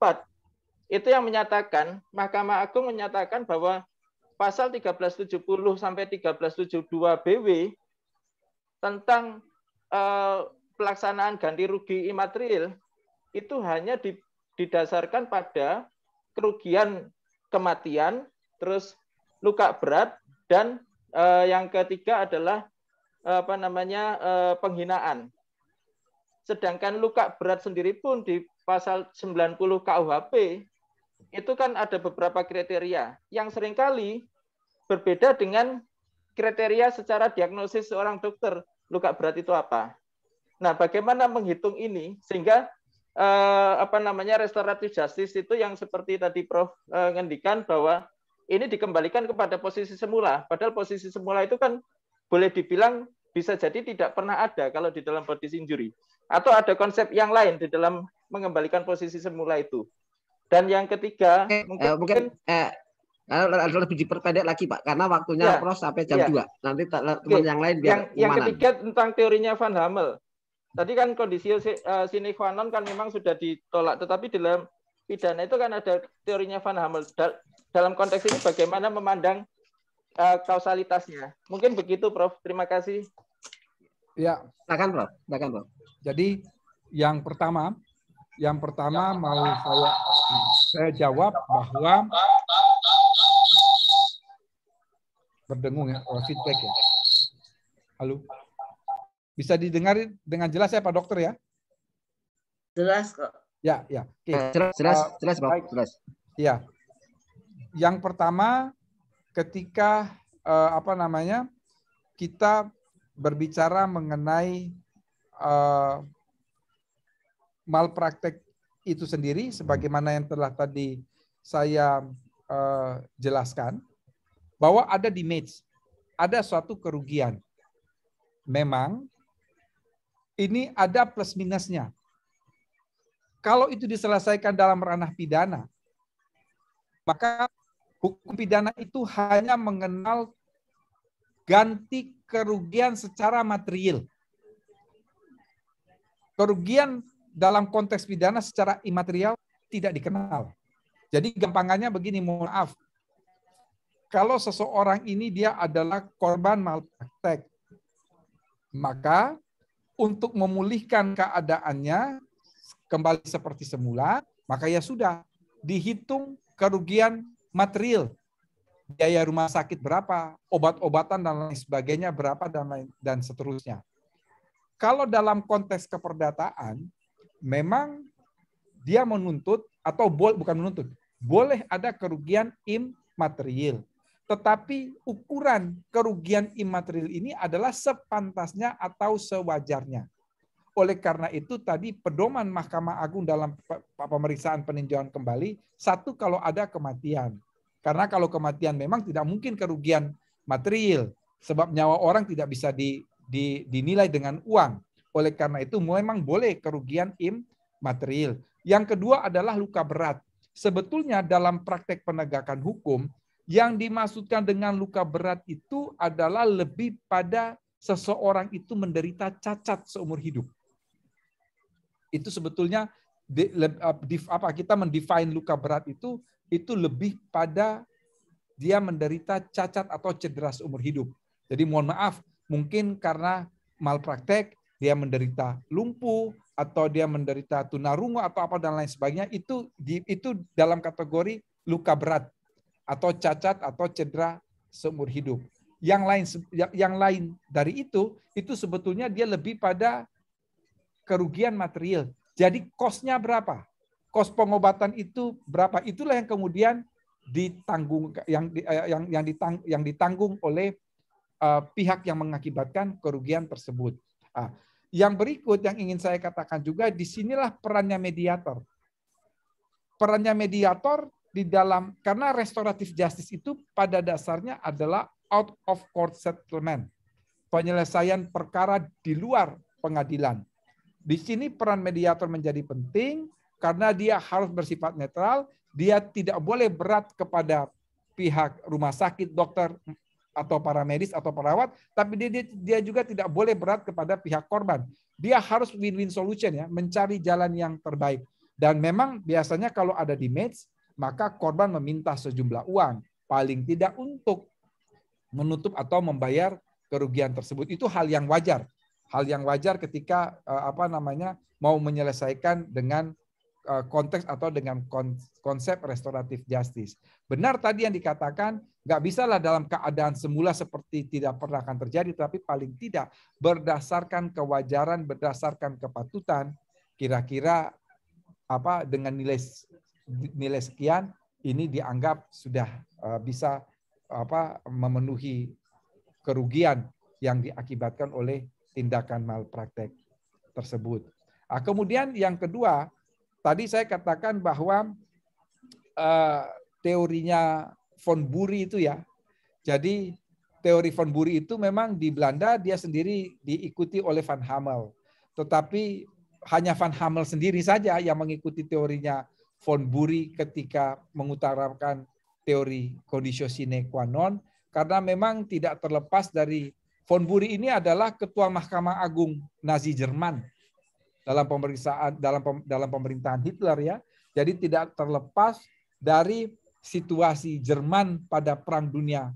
itu yang menyatakan Mahkamah Agung menyatakan bahwa pasal 1370 sampai 1372 BW tentang eh, pelaksanaan ganti rugi imaterial itu hanya didasarkan pada kerugian kematian, terus luka berat dan eh, yang ketiga adalah eh, apa namanya eh, penghinaan. Sedangkan luka berat sendiri pun di pasal 90 KUHP itu kan ada beberapa kriteria yang seringkali berbeda dengan kriteria secara diagnosis seorang dokter luka berat itu apa. Nah, bagaimana menghitung ini sehingga eh, apa namanya restoratif justice itu yang seperti tadi Prof eh, ngendikan bahwa ini dikembalikan kepada posisi semula. Padahal posisi semula itu kan boleh dibilang bisa jadi tidak pernah ada kalau di dalam body injury. Atau ada konsep yang lain di dalam mengembalikan posisi semula itu. Dan yang ketiga, eh, eh mungkin, mungkin eh, eh lebih diperpendek lagi Pak, karena waktunya ya, Prof sampai jam ya. 2. Nanti teman yang lain biar Yang, yang ketiga tentang teorinya Van Hamel. Tadi kan kondisi uh, sine qua non kan memang sudah ditolak, tetapi dalam pidana itu kan ada teorinya Van Hamel. Dal dalam konteks ini bagaimana memandang uh, kausalitasnya. Mungkin begitu Prof. Terima kasih. Ya. Silakan Prof. Silakan Prof. Jadi yang pertama, yang pertama mau saya saya jawab bahwa berdengung ya, oh, feedback ya. Halo. Bisa didengar dengan jelas ya Pak Dokter ya? Jelas kok. Ya, ya. Oke. Okay. Eh, jelas, jelas, eh, jelas, Pak. Jelas. Iya. Yang pertama ketika eh, apa namanya? kita berbicara mengenai uh, malpraktek itu sendiri, sebagaimana yang telah tadi saya uh, jelaskan, bahwa ada damage, ada suatu kerugian. Memang ini ada plus minusnya. Kalau itu diselesaikan dalam ranah pidana, maka hukum pidana itu hanya mengenal ganti kerugian secara material. Kerugian dalam konteks pidana secara imaterial tidak dikenal. Jadi gampangannya begini, mohon maaf. Kalau seseorang ini dia adalah korban malpraktek, maka untuk memulihkan keadaannya kembali seperti semula, maka ya sudah dihitung kerugian material biaya rumah sakit berapa, obat-obatan dan lain sebagainya berapa dan lain, dan seterusnya. Kalau dalam konteks keperdataan, memang dia menuntut atau boleh bukan menuntut, boleh ada kerugian imaterial. Tetapi ukuran kerugian imaterial ini adalah sepantasnya atau sewajarnya. Oleh karena itu tadi pedoman Mahkamah Agung dalam pemeriksaan peninjauan kembali, satu kalau ada kematian, karena kalau kematian memang tidak mungkin kerugian material, sebab nyawa orang tidak bisa di, di, dinilai dengan uang. Oleh karena itu memang boleh kerugian im material Yang kedua adalah luka berat. Sebetulnya dalam praktek penegakan hukum, yang dimaksudkan dengan luka berat itu adalah lebih pada seseorang itu menderita cacat seumur hidup. Itu sebetulnya apa kita mendefine luka berat itu itu lebih pada dia menderita cacat atau cedera seumur hidup. Jadi mohon maaf, mungkin karena malpraktek, dia menderita lumpuh, atau dia menderita tunarungu atau apa dan lain sebagainya itu di, itu dalam kategori luka berat atau cacat atau cedera seumur hidup. Yang lain ya, yang lain dari itu itu sebetulnya dia lebih pada kerugian material. Jadi kosnya berapa? kos pengobatan itu berapa. Itulah yang kemudian ditanggung yang eh, yang yang ditang, yang ditanggung oleh uh, pihak yang mengakibatkan kerugian tersebut. Uh, yang berikut yang ingin saya katakan juga disinilah perannya mediator. Perannya mediator di dalam karena restoratif justice itu pada dasarnya adalah out of court settlement. Penyelesaian perkara di luar pengadilan. Di sini peran mediator menjadi penting karena dia harus bersifat netral, dia tidak boleh berat kepada pihak rumah sakit, dokter, atau para medis atau perawat, tapi dia, dia juga tidak boleh berat kepada pihak korban. Dia harus win-win solution ya, mencari jalan yang terbaik. Dan memang biasanya kalau ada damage, maka korban meminta sejumlah uang, paling tidak untuk menutup atau membayar kerugian tersebut. Itu hal yang wajar. Hal yang wajar ketika eh, apa namanya mau menyelesaikan dengan Eh, konteks atau dengan konsep restoratif justice. Benar tadi yang dikatakan, nggak bisalah dalam keadaan semula seperti tidak pernah akan terjadi, tapi paling tidak berdasarkan kewajaran, berdasarkan kepatutan, kira-kira apa dengan nilai nilai sekian ini dianggap sudah eh, bisa apa memenuhi kerugian yang diakibatkan oleh tindakan malpraktek tersebut. Ah, kemudian yang kedua, Tadi saya katakan bahwa uh, teorinya von Buri itu ya. Jadi teori von Buri itu memang di Belanda dia sendiri diikuti oleh Van Hamel. Tetapi hanya Van Hamel sendiri saja yang mengikuti teorinya von Buri ketika mengutarakan teori kondisio sine qua non karena memang tidak terlepas dari von Buri ini adalah ketua Mahkamah Agung Nazi Jerman dalam pemeriksaan dalam dalam pemerintahan Hitler ya. Jadi tidak terlepas dari situasi Jerman pada Perang Dunia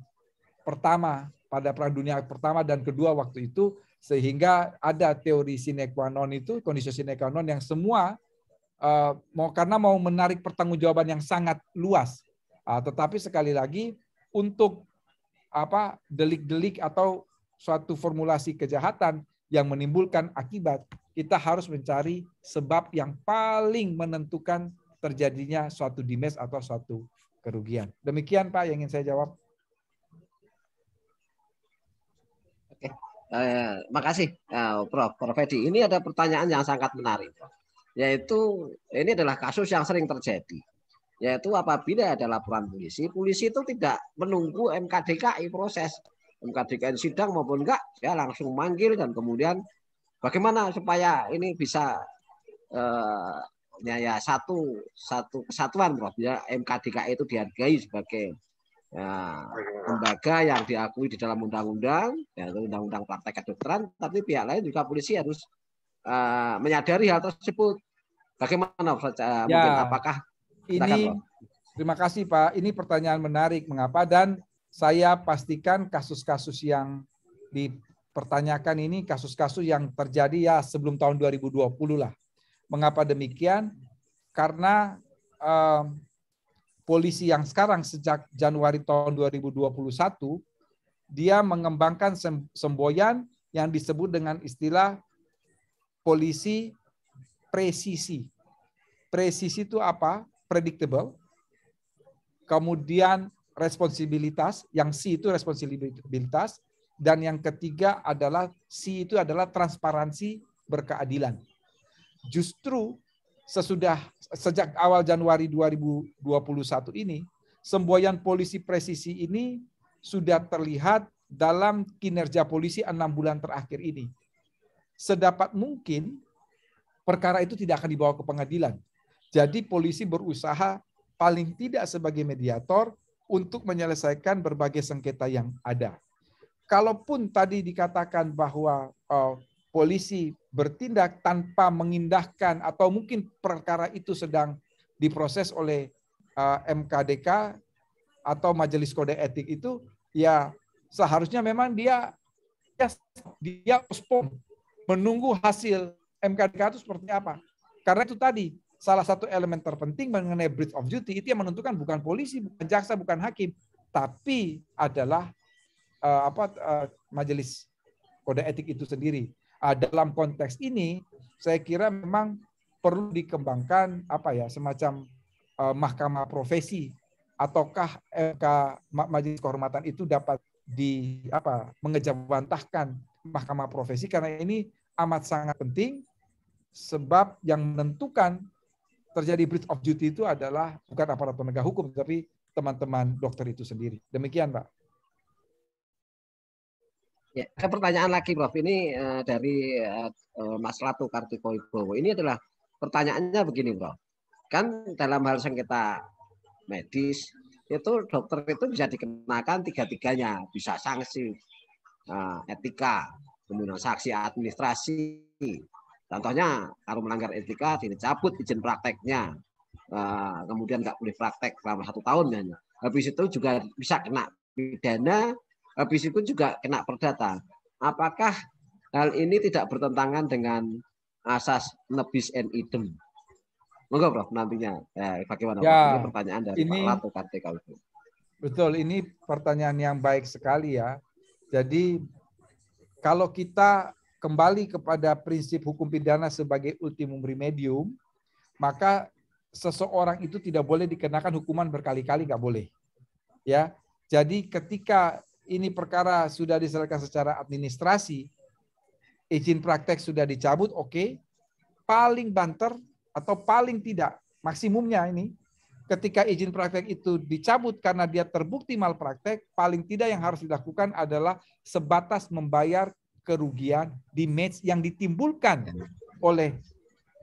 Pertama, pada Perang Dunia Pertama dan Kedua waktu itu sehingga ada teori sine qua non itu kondisi sine qua non yang semua uh, mau karena mau menarik pertanggungjawaban yang sangat luas. Uh, tetapi sekali lagi untuk apa delik-delik atau suatu formulasi kejahatan yang menimbulkan akibat kita harus mencari sebab yang paling menentukan terjadinya suatu dimes atau suatu kerugian. Demikian Pak yang ingin saya jawab. Oke, eh, makasih eh, Prof. Prof. Edi. Ini ada pertanyaan yang sangat menarik, yaitu ini adalah kasus yang sering terjadi, yaitu apabila ada laporan polisi, polisi itu tidak menunggu MKDKI proses MKDKI sidang maupun enggak, ya langsung manggil dan kemudian Bagaimana supaya ini bisa uh, ya, satu satu kesatuan Prof. Ya, MKDKI e itu dihargai sebagai ya, lembaga yang diakui di dalam undang-undang, ya, undang-undang partai kedokteran, tapi pihak lain juga polisi harus uh, menyadari hal tersebut. Bagaimana Prof? Eh, ya, mungkin apakah ini Prof. terima kasih Pak. Ini pertanyaan menarik. Mengapa dan saya pastikan kasus-kasus yang di pertanyakan ini kasus-kasus yang terjadi ya sebelum tahun 2020 lah. Mengapa demikian? Karena eh, polisi yang sekarang sejak Januari tahun 2021 dia mengembangkan semboyan yang disebut dengan istilah polisi presisi. Presisi itu apa? Predictable. Kemudian responsibilitas, yang C itu responsibilitas. Dan yang ketiga adalah si itu adalah transparansi berkeadilan. Justru sesudah sejak awal Januari 2021 ini, semboyan polisi presisi ini sudah terlihat dalam kinerja polisi enam bulan terakhir ini. Sedapat mungkin perkara itu tidak akan dibawa ke pengadilan. Jadi polisi berusaha paling tidak sebagai mediator untuk menyelesaikan berbagai sengketa yang ada kalaupun tadi dikatakan bahwa uh, polisi bertindak tanpa mengindahkan atau mungkin perkara itu sedang diproses oleh uh, eh, MKDK atau Majelis Kode Etik itu ya seharusnya memang dia ya, dia postpone menunggu hasil MKDK itu seperti apa. Karena itu tadi salah satu elemen terpenting mengenai breach of duty itu yang menentukan bukan polisi, bukan jaksa, bukan hakim, tapi adalah uh, apa uh, majelis kode etik itu sendiri. Uh, dalam konteks ini saya kira memang perlu dikembangkan apa ya semacam uh, mahkamah profesi ataukah MK Majelis Kehormatan itu dapat di apa mengejawantahkan mahkamah profesi karena ini amat sangat penting sebab yang menentukan terjadi breach of duty itu adalah bukan aparat penegak hukum tapi teman-teman dokter itu sendiri. Demikian, Pak. Ya, pertanyaan lagi Prof. Ini uh, dari uh, Mas Ratu Kartiko Ibowo. Ini adalah pertanyaannya begini Prof. Kan dalam hal sengketa medis itu dokter itu bisa dikenakan tiga-tiganya. Bisa sanksi uh, etika, kemudian saksi administrasi. Contohnya kalau melanggar etika dicabut izin prakteknya. Uh, kemudian nggak boleh praktek selama satu tahun. Habis itu juga bisa kena pidana Habis itu juga kena perdata. Apakah hal ini tidak bertentangan dengan asas nebis and idem? Monggo Prof nantinya ya, bagaimana ya, ini pertanyaan dari ini, Pak Lato Kartika Betul, ini pertanyaan yang baik sekali ya. Jadi kalau kita kembali kepada prinsip hukum pidana sebagai ultimum remedium, maka seseorang itu tidak boleh dikenakan hukuman berkali-kali, nggak boleh. Ya, jadi ketika ini perkara sudah diselesaikan secara administrasi, izin praktek sudah dicabut, oke. Okay. Paling banter atau paling tidak, maksimumnya ini, ketika izin praktek itu dicabut karena dia terbukti malpraktek, paling tidak yang harus dilakukan adalah sebatas membayar kerugian damage yang ditimbulkan oleh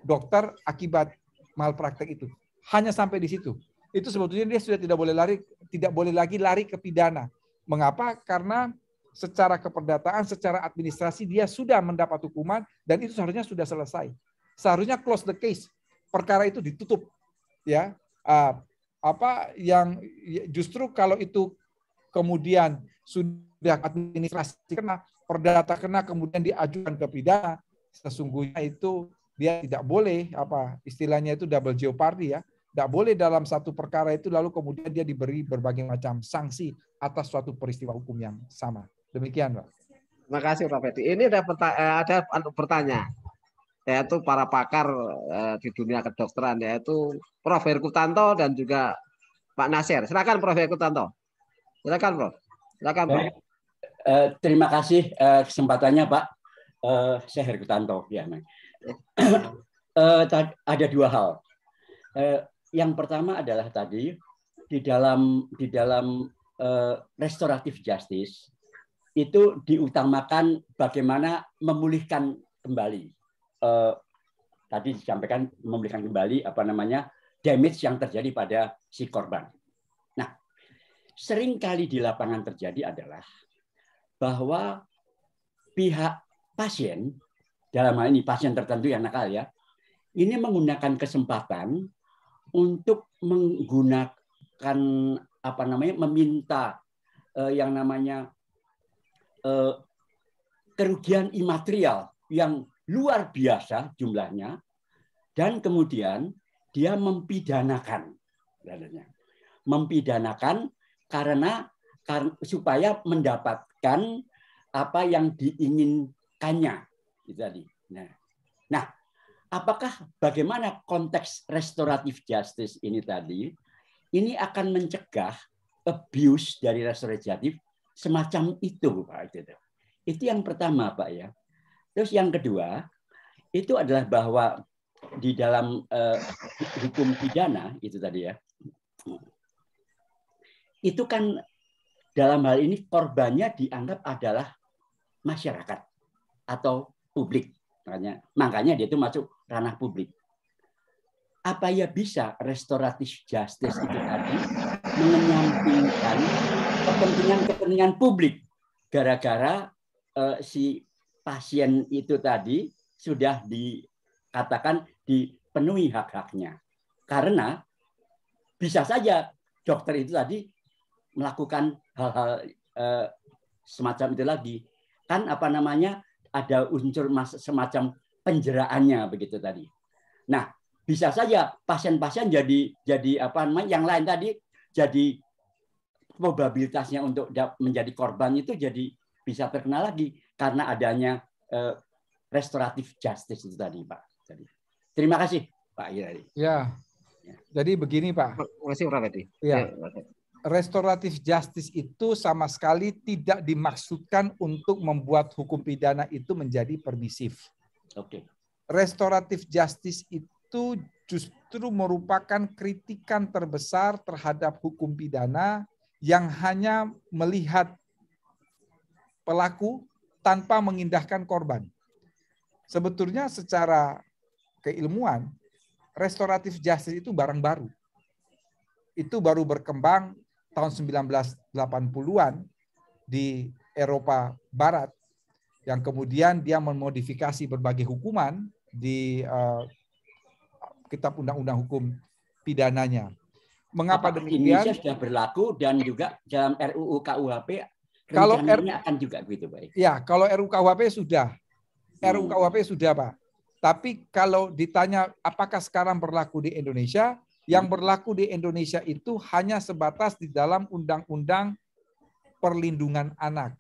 dokter akibat malpraktek itu. Hanya sampai di situ. Itu sebetulnya dia sudah tidak boleh lari, tidak boleh lagi lari ke pidana. Mengapa? Karena secara keperdataan, secara administrasi dia sudah mendapat hukuman dan itu seharusnya sudah selesai. Seharusnya close the case, perkara itu ditutup, ya. Ah, apa yang justru kalau itu kemudian sudah administrasi kena, perdata kena, kemudian diajukan ke pidana, sesungguhnya itu dia tidak boleh apa istilahnya itu double jeopardy ya tidak boleh dalam satu perkara itu lalu kemudian dia diberi berbagai macam sanksi atas suatu peristiwa hukum yang sama. Demikian, Pak. Terima kasih, Pak Fedi. Ini ada pertanyaan, eh, ada anu bertanya yaitu para pakar eh, di dunia kedokteran yaitu Prof. Herkutanto dan juga Pak Nasir. Silakan Prof. Herkutanto. Silakan Prof. Silakan Prof. Eh, eh, terima kasih eh, kesempatannya Pak. Eh, saya Herkutanto. Ya, <clears throat> eh, ada dua hal yang pertama adalah tadi di dalam di dalam eh, restoratif justice itu diutamakan bagaimana memulihkan kembali uh, tadi disampaikan memulihkan kembali apa namanya damage yang terjadi pada si korban. Nah, seringkali di lapangan terjadi adalah bahwa pihak pasien dalam hal ini pasien tertentu yang nakal ya, ini menggunakan kesempatan untuk menggunakan apa namanya meminta eh, yang namanya eh, kerugian imaterial yang luar biasa jumlahnya dan kemudian dia mempidanakan mempidanakan karena, supaya mendapatkan apa yang diinginkannya itu tadi nah, nah apakah bagaimana konteks restoratif justice ini tadi ini akan mencegah abuse dari restoratif semacam itu Pak itu. Itu yang pertama Pak ya. Terus yang kedua itu adalah bahwa di dalam uh, hukum pidana itu tadi ya. Itu kan dalam hal ini korbannya dianggap adalah masyarakat atau publik. Makanya makanya dia itu masuk ranah publik. Apa ya bisa restoratif justice itu tadi mengenyampingkan kepentingan-kepentingan publik gara-gara uh, si pasien itu tadi sudah dikatakan dipenuhi hak-haknya. Karena bisa saja dokter itu tadi melakukan hal-hal uh, semacam itu lagi. Kan apa namanya ada unsur semacam penjeraannya begitu tadi. Nah, bisa saja pasien-pasien jadi jadi apa namanya yang lain tadi jadi probabilitasnya untuk menjadi korban itu jadi bisa terkena lagi karena adanya eh, restoratif justice itu tadi, Pak. Jadi, terima kasih, Pak Iradi. Ya. ya. Jadi begini, Pak. Terima kasih, Pak Ya. ya restoratif justice itu sama sekali tidak dimaksudkan untuk membuat hukum pidana itu menjadi permisif Okay. Restoratif justice itu justru merupakan kritikan terbesar terhadap hukum pidana yang hanya melihat pelaku tanpa mengindahkan korban. Sebetulnya secara keilmuan, restoratif justice itu barang baru. Itu baru berkembang tahun 1980-an di Eropa Barat yang kemudian dia memodifikasi berbagai hukuman di uh, kitab undang-undang hukum pidananya. Mengapa Apakah demikian? Indonesia sudah berlaku dan juga dalam RUU KUHP kalau R... akan juga begitu, Pak. Ya, kalau RUU KUHP sudah. Hmm. RUU KUHP sudah, Pak. Tapi kalau ditanya apakah sekarang berlaku di Indonesia, yang hmm. berlaku di Indonesia itu hanya sebatas di dalam undang-undang perlindungan anak.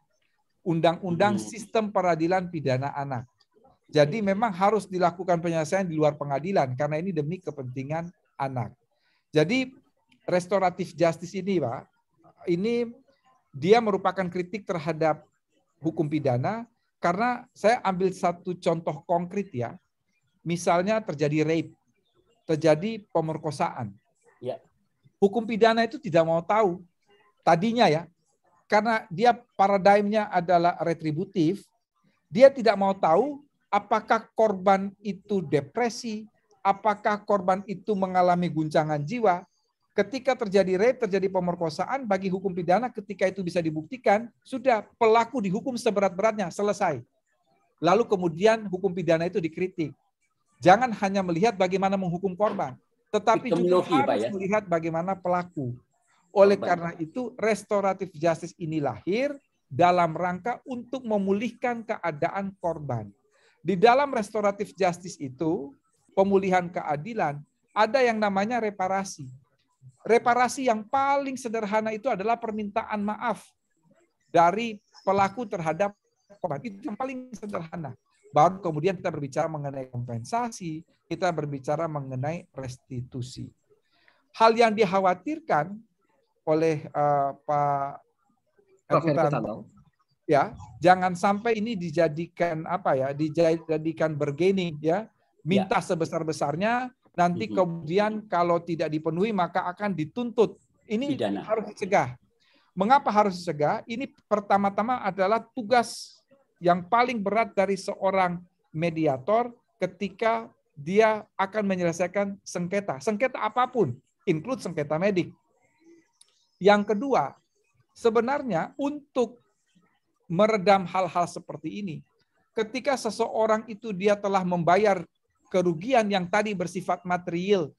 Undang-Undang Sistem Peradilan Pidana Anak. Jadi memang harus dilakukan penyelesaian di luar pengadilan karena ini demi kepentingan anak. Jadi restoratif justice ini, Pak, ini dia merupakan kritik terhadap hukum pidana karena saya ambil satu contoh konkret ya. Misalnya terjadi rape, terjadi pemerkosaan. Ya. Hukum pidana itu tidak mau tahu. Tadinya ya, karena dia paradigmnya adalah retributif, dia tidak mau tahu apakah korban itu depresi, apakah korban itu mengalami guncangan jiwa. Ketika terjadi rape, terjadi pemerkosaan, bagi hukum pidana ketika itu bisa dibuktikan, sudah pelaku dihukum seberat-beratnya, selesai. Lalu kemudian hukum pidana itu dikritik. Jangan hanya melihat bagaimana menghukum korban, tetapi juga harus ya. melihat bagaimana pelaku oleh karena itu, restoratif justice ini lahir dalam rangka untuk memulihkan keadaan korban. Di dalam restoratif justice itu, pemulihan keadilan, ada yang namanya reparasi. Reparasi yang paling sederhana itu adalah permintaan maaf dari pelaku terhadap korban. Itu yang paling sederhana. Baru kemudian kita berbicara mengenai kompensasi, kita berbicara mengenai restitusi. Hal yang dikhawatirkan oleh uh, Pak Herkutan. Ya, jangan sampai ini dijadikan apa ya, dijadikan bergening ya, minta ya. sebesar-besarnya, nanti mm -hmm. kemudian kalau tidak dipenuhi maka akan dituntut. Ini Bidana. harus dicegah. Mengapa harus dicegah? Ini pertama-tama adalah tugas yang paling berat dari seorang mediator ketika dia akan menyelesaikan sengketa. Sengketa apapun, include sengketa medik. Yang kedua, sebenarnya untuk meredam hal-hal seperti ini, ketika seseorang itu dia telah membayar kerugian yang tadi bersifat material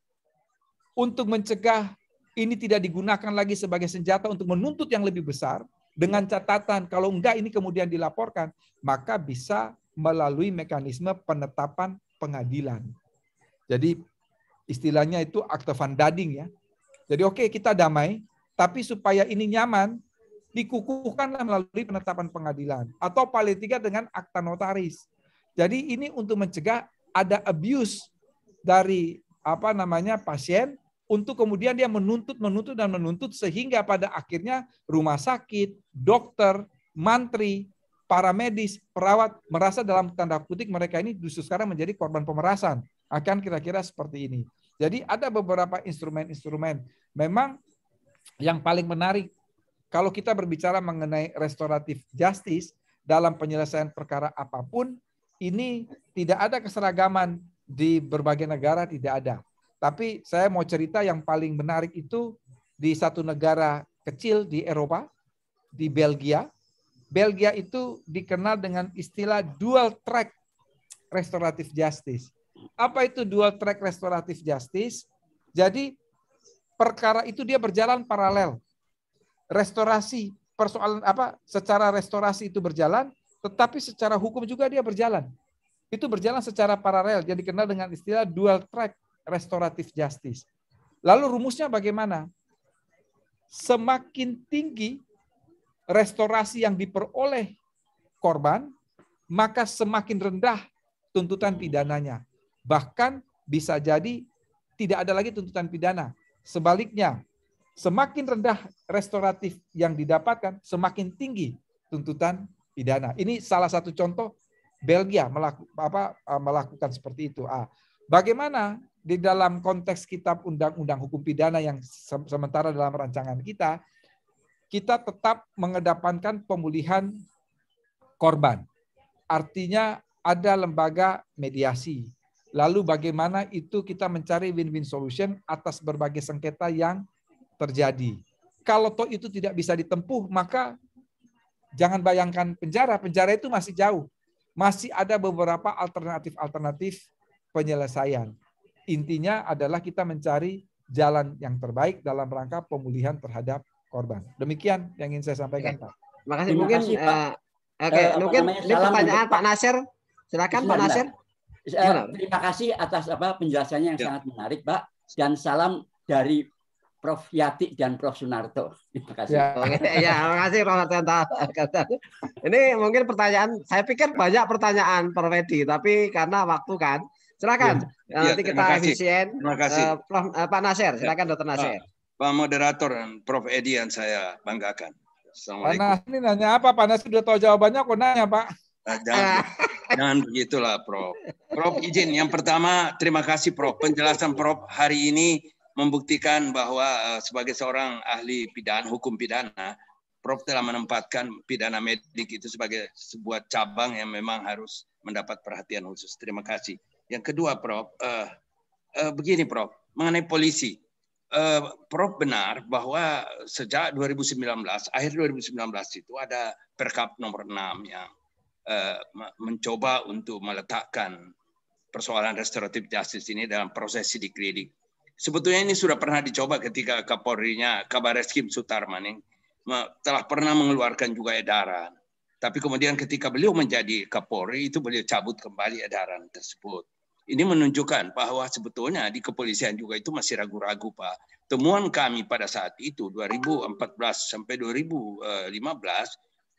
untuk mencegah ini tidak digunakan lagi sebagai senjata untuk menuntut yang lebih besar dengan catatan kalau enggak ini kemudian dilaporkan maka bisa melalui mekanisme penetapan pengadilan. Jadi istilahnya itu akte van dading ya. Jadi oke okay, kita damai, tapi supaya ini nyaman, dikukuhkanlah melalui penetapan pengadilan. Atau paling tiga dengan akta notaris. Jadi ini untuk mencegah ada abuse dari apa namanya pasien untuk kemudian dia menuntut, menuntut, dan menuntut sehingga pada akhirnya rumah sakit, dokter, mantri, para medis, perawat merasa dalam tanda kutip mereka ini justru sekarang menjadi korban pemerasan. Akan kira-kira seperti ini. Jadi ada beberapa instrumen-instrumen. Memang yang paling menarik kalau kita berbicara mengenai restoratif justice dalam penyelesaian perkara apapun, ini tidak ada keseragaman di berbagai negara tidak ada. Tapi saya mau cerita yang paling menarik itu di satu negara kecil di Eropa, di Belgia. Belgia itu dikenal dengan istilah dual track restoratif justice. Apa itu dual track restoratif justice? Jadi perkara itu dia berjalan paralel. Restorasi persoalan apa secara restorasi itu berjalan, tetapi secara hukum juga dia berjalan. Itu berjalan secara paralel, jadi kenal dengan istilah dual track restoratif justice. Lalu rumusnya bagaimana? Semakin tinggi restorasi yang diperoleh korban, maka semakin rendah tuntutan pidananya. Bahkan bisa jadi tidak ada lagi tuntutan pidana. Sebaliknya, semakin rendah restoratif yang didapatkan, semakin tinggi tuntutan pidana. Ini salah satu contoh Belgia melaku, apa, eh, melakukan seperti itu. Ah, bagaimana di dalam konteks kitab undang-undang hukum pidana yang sementara dalam rancangan kita, kita tetap mengedepankan pemulihan korban. Artinya ada lembaga mediasi, Lalu bagaimana itu kita mencari win-win solution atas berbagai sengketa yang terjadi. Kalau toh itu tidak bisa ditempuh, maka jangan bayangkan penjara. Penjara itu masih jauh. Masih ada beberapa alternatif-alternatif penyelesaian. Intinya adalah kita mencari jalan yang terbaik dalam rangka pemulihan terhadap korban. Demikian yang ingin saya sampaikan, Pak. Terima kasih. Mungkin, Terima kasih, Pak. Uh, Oke, eh, mungkin ini pertanyaan Pak Nasir. Silakan Pak Nasir. Eh, terima kasih atas apa penjelasannya yang ya. sangat menarik, Pak. Dan salam dari Prof Yati dan Prof Sunarto. Terima kasih. Ya, ya terima kasih Prof Ini mungkin pertanyaan, saya pikir banyak pertanyaan Prof Edi, tapi karena waktu kan, silakan ya, eh, ya nanti ya, kita efisien. Terima kasih. Uh, Prof, uh, Pak Nasir, ya. silakan ya. Dr Nasir. Pak, Pak moderator dan Prof Edi yang saya banggakan. Pak Nasir ini nanya apa? Panas sudah tahu jawabannya, kok nanya Pak? Nah, jangan. <laughs> Jangan begitulah, Prof. Prof izin. Yang pertama, terima kasih, Prof. Penjelasan Prof hari ini membuktikan bahwa eh, sebagai seorang ahli pidana, hukum pidana, Prof telah menempatkan pidana medik itu sebagai sebuah cabang yang memang harus mendapat perhatian khusus. Terima kasih. Yang kedua, Prof, uh, uh, begini, Prof, mengenai polisi. Uh, Prof benar bahwa sejak 2019, akhir 2019 itu ada Perkap nomor 6 yang Eh, mencoba untuk meletakkan persoalan restoratif justice ini dalam proses sidik lidik. Sebetulnya ini sudah pernah dicoba ketika Kapolri-nya Eskim Sutarman telah pernah mengeluarkan juga edaran. Tapi kemudian ketika beliau menjadi Kapolri itu beliau cabut kembali edaran tersebut. Ini menunjukkan bahwa sebetulnya di kepolisian juga itu masih ragu-ragu Pak. Temuan kami pada saat itu 2014 sampai 2015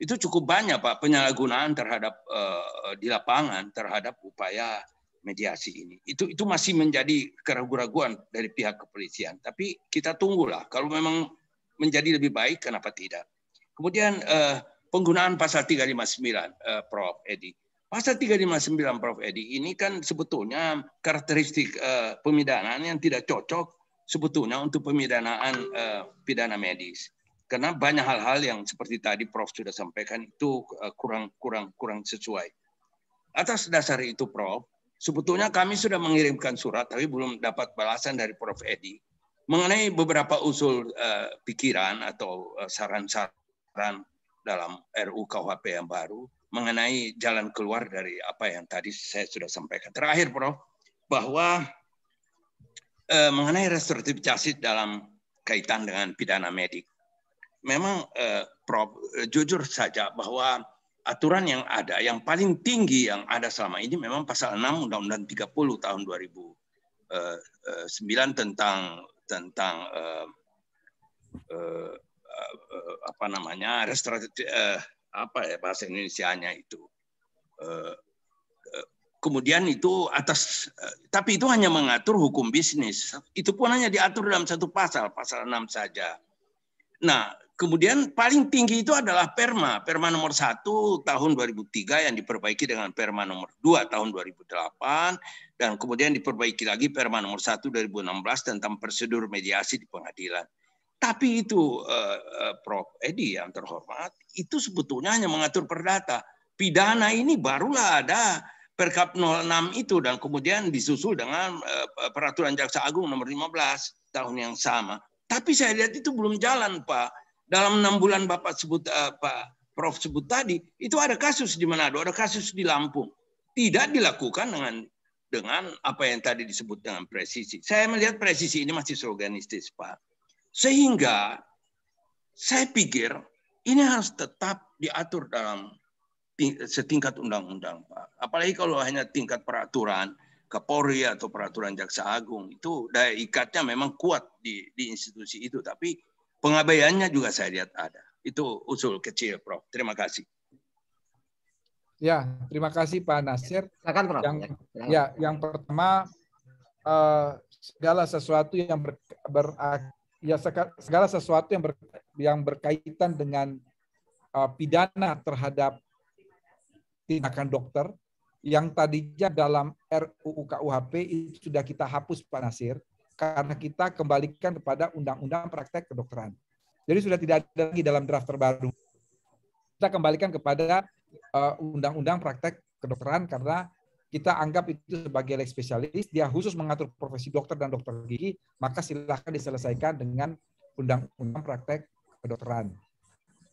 itu cukup banyak Pak penyalahgunaan terhadap uh, di lapangan terhadap upaya mediasi ini. Itu itu masih menjadi keraguan-raguan dari pihak kepolisian. Tapi kita tunggulah kalau memang menjadi lebih baik kenapa tidak. Kemudian uh, penggunaan pasal 359 uh, eh, Prof Edi. Pasal 359 Prof Edi ini kan sebetulnya karakteristik uh, pemidanaan yang tidak cocok sebetulnya untuk pemidanaan uh, pidana medis karena banyak hal-hal yang seperti tadi Prof sudah sampaikan itu eh, kurang kurang kurang sesuai. Atas dasar itu Prof, sebetulnya kami sudah mengirimkan surat tapi belum dapat balasan dari Prof Edi mengenai beberapa usul uh, pikiran atau eh, saran-saran dalam RUU KUHP yang baru mengenai jalan keluar dari apa yang tadi saya sudah sampaikan. Terakhir, Prof, bahwa uh, mengenai restoratif justice dalam kaitan dengan pidana medik memang eh, prof, eh, jujur saja bahwa aturan yang ada, yang paling tinggi yang ada selama ini memang pasal 6 Undang-Undang 30 tahun 2009 eh, eh, tentang tentang eh, eh, apa namanya restoratif eh, apa ya bahasa Indonesianya itu. Eh, kemudian itu atas tapi itu hanya mengatur hukum bisnis. Itu pun hanya diatur dalam satu pasal, pasal 6 saja. Nah, Kemudian paling tinggi itu adalah Perma. Perma nomor 1 tahun 2003 yang diperbaiki dengan Perma nomor 2 tahun 2008. Dan kemudian diperbaiki lagi Perma nomor 1 2016 tentang prosedur mediasi di pengadilan. Tapi itu, eh, eh, Prof. Edi yang terhormat, itu sebetulnya hanya mengatur perdata. Pidana ini barulah ada Perkap 06 itu dan kemudian disusul dengan eh, peraturan Jaksa Agung nomor 15 tahun yang sama. Tapi saya lihat itu belum jalan, Pak dalam enam bulan Bapak sebut uh, Pak Prof sebut tadi itu ada kasus di Manado, ada kasus di Lampung. Tidak dilakukan dengan dengan apa yang tadi disebut dengan presisi. Saya melihat presisi ini masih sloganistis, Pak. Sehingga saya pikir ini harus tetap diatur dalam setingkat undang-undang, Pak. Apalagi kalau hanya tingkat peraturan Kapolri atau peraturan Jaksa Agung itu daya ikatnya memang kuat di, di institusi itu, tapi Pengabaiannya juga saya lihat ada. Itu usul kecil, Prof. Terima kasih. Ya, terima kasih Pak Nasir. Ya, silakan, Prof. Yang, ya, ya, yang pertama uh, segala sesuatu yang ber, ber ya segala sesuatu yang ber, yang berkaitan dengan uh, pidana terhadap tindakan dokter yang tadinya dalam RUU KUHP itu sudah kita hapus Pak Nasir karena kita kembalikan kepada undang-undang praktek kedokteran. Jadi sudah tidak ada lagi dalam draft terbaru. Kita kembalikan kepada eh, undang-undang praktek kedokteran karena kita anggap itu sebagai leg spesialis, dia khusus mengatur profesi dokter dan dokter gigi, maka silahkan diselesaikan dengan undang-undang praktek kedokteran.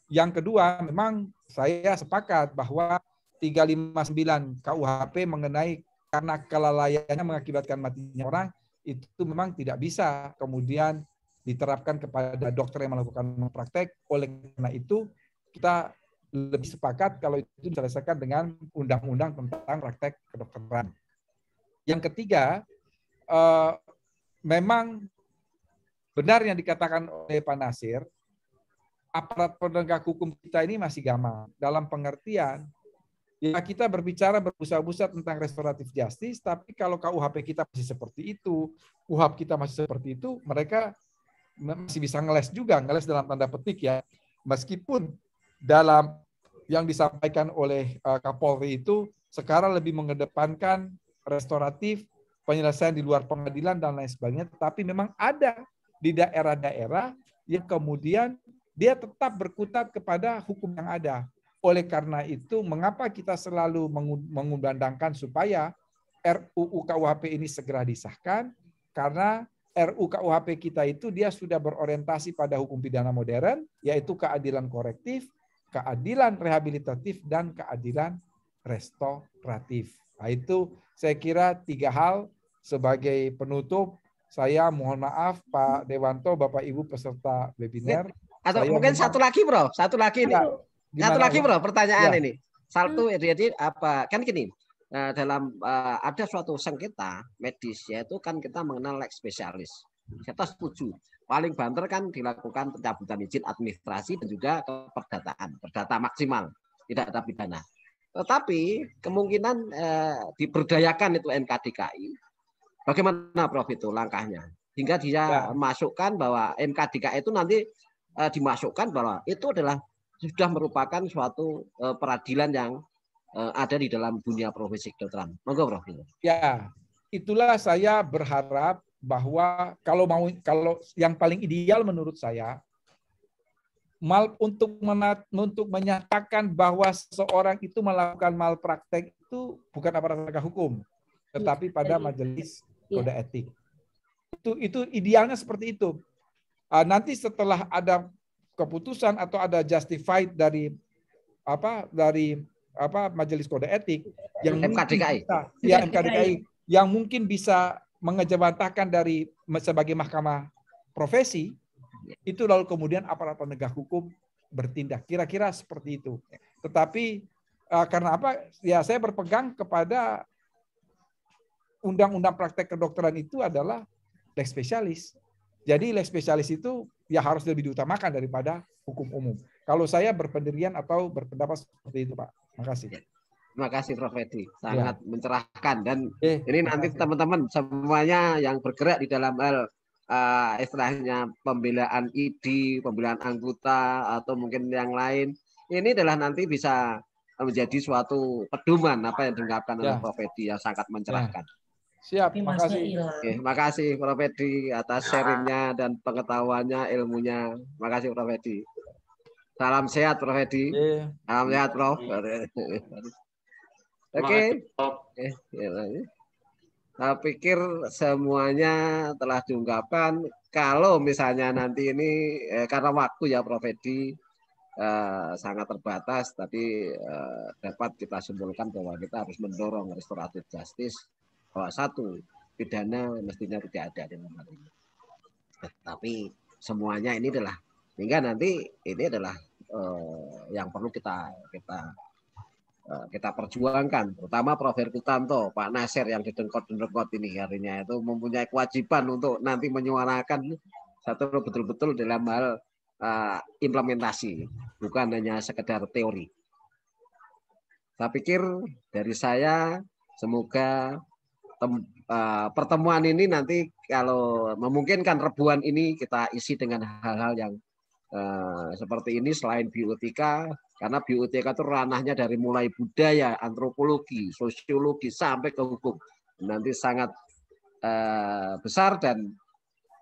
Yang kedua, memang saya sepakat bahwa 359 KUHP mengenai karena kelalaiannya mengakibatkan matinya orang, itu memang tidak bisa kemudian diterapkan kepada dokter yang melakukan praktek. Oleh karena itu, kita lebih sepakat kalau itu diselesaikan dengan undang-undang tentang praktek kedokteran. Yang ketiga, eh, memang benar yang dikatakan oleh Pak Nasir, aparat penegak hukum kita ini masih gamang. Dalam pengertian, Ya kita berbicara berbusa-busa tentang restoratif justice, tapi kalau KUHP kita masih seperti itu, KUHP kita masih seperti itu, mereka masih bisa ngeles juga, ngeles dalam tanda petik ya. Meskipun dalam yang disampaikan oleh eh, Kapolri itu sekarang lebih mengedepankan restoratif, penyelesaian di luar pengadilan dan lain sebagainya, tapi memang ada di daerah-daerah yang kemudian dia tetap berkutat kepada hukum yang ada oleh karena itu, mengapa kita selalu mengundangkan supaya RUU KUHP ini segera disahkan? Karena RUU KUHP kita itu dia sudah berorientasi pada hukum pidana modern, yaitu keadilan korektif, keadilan rehabilitatif, dan keadilan restoratif. Nah, itu saya kira tiga hal sebagai penutup. Saya mohon maaf Pak Dewanto, Bapak Ibu peserta webinar. Atau saya mungkin minta... satu lagi Bro, satu lagi Ya. Gimana Satu lagi bro, pertanyaan ya. ini. Satu, hmm. jadi apa? Kan gini, eh, dalam eh, ada suatu sengketa medis yaitu kan kita mengenal lex spesialis. Kita setuju. Paling banter kan dilakukan pencabutan izin administrasi dan juga keperdataan, perdata maksimal, tidak ada pidana. Tetapi kemungkinan eh, diberdayakan itu NKDKI. Bagaimana Prof itu langkahnya? Hingga dia ya. masukkan bahwa NKDKI itu nanti eh, dimasukkan bahwa itu adalah sudah merupakan suatu uh, peradilan yang uh, ada di dalam dunia profesi kedokteran. Monggo, Prof. Ya, itulah saya berharap bahwa kalau mau kalau yang paling ideal menurut saya mal untuk menat, untuk menyatakan bahwa seseorang itu melakukan malpraktek itu bukan aparat penegak hukum tetapi iya, pada iya. majelis iya. kode etik itu itu idealnya seperti itu ah, nanti setelah ada keputusan atau ada justified dari apa dari apa majelis kode etik yang MKDKI. Bisa, ya MKDKI yang mungkin bisa mengejawantahkan dari sebagai mahkamah profesi itu lalu kemudian aparat penegak hukum bertindak kira-kira seperti itu. Tetapi eh, karena apa? Ya saya berpegang kepada undang-undang praktek kedokteran itu adalah lex spesialis jadi leg spesialis itu ya harus lebih diutamakan daripada hukum umum. Kalau saya berpendirian atau berpendapat seperti itu, Pak. Terima kasih. Ya. Terima kasih Prof. Edi, sangat ya. mencerahkan dan eh, ini nanti teman-teman semuanya yang bergerak di dalam hal uh, istilahnya pembelaan ID, pembelaan anggota atau mungkin yang lain, ini adalah nanti bisa menjadi suatu pedoman apa yang diungkapkan ya. oleh Prof. Edi yang sangat mencerahkan. Ya. Siap, Tapi makasih. Oke, makasih Prof. Edi atas sharingnya dan pengetahuannya, ilmunya. Makasih Prof. Edi. Salam sehat Prof. Edi. Yeah. Salam sehat Prof. Iya. Oke. Okay. Eh, iya, iya. Saya pikir semuanya telah diungkapkan. Kalau misalnya nanti ini eh, karena waktu ya Prof. Edi eh, sangat terbatas, Tapi eh, dapat kita simpulkan bahwa kita harus mendorong restoratif justice bahwa satu pidana mestinya tidak ada di hal ini. Eh, tapi semuanya ini adalah sehingga nanti ini adalah eh, yang perlu kita kita eh, kita perjuangkan, terutama Prof. Kutanto, Pak Nasir yang didengkot-dengkot ini harinya itu mempunyai kewajiban untuk nanti menyuarakan satu betul-betul dalam hal eh, implementasi, bukan hanya sekedar teori. Saya pikir dari saya semoga tem, uh, pertemuan ini nanti kalau memungkinkan rebuan ini kita isi dengan hal-hal yang uh, seperti ini selain biotika karena biotika itu ranahnya dari mulai budaya, antropologi, sosiologi sampai ke hukum. Nanti sangat uh, besar dan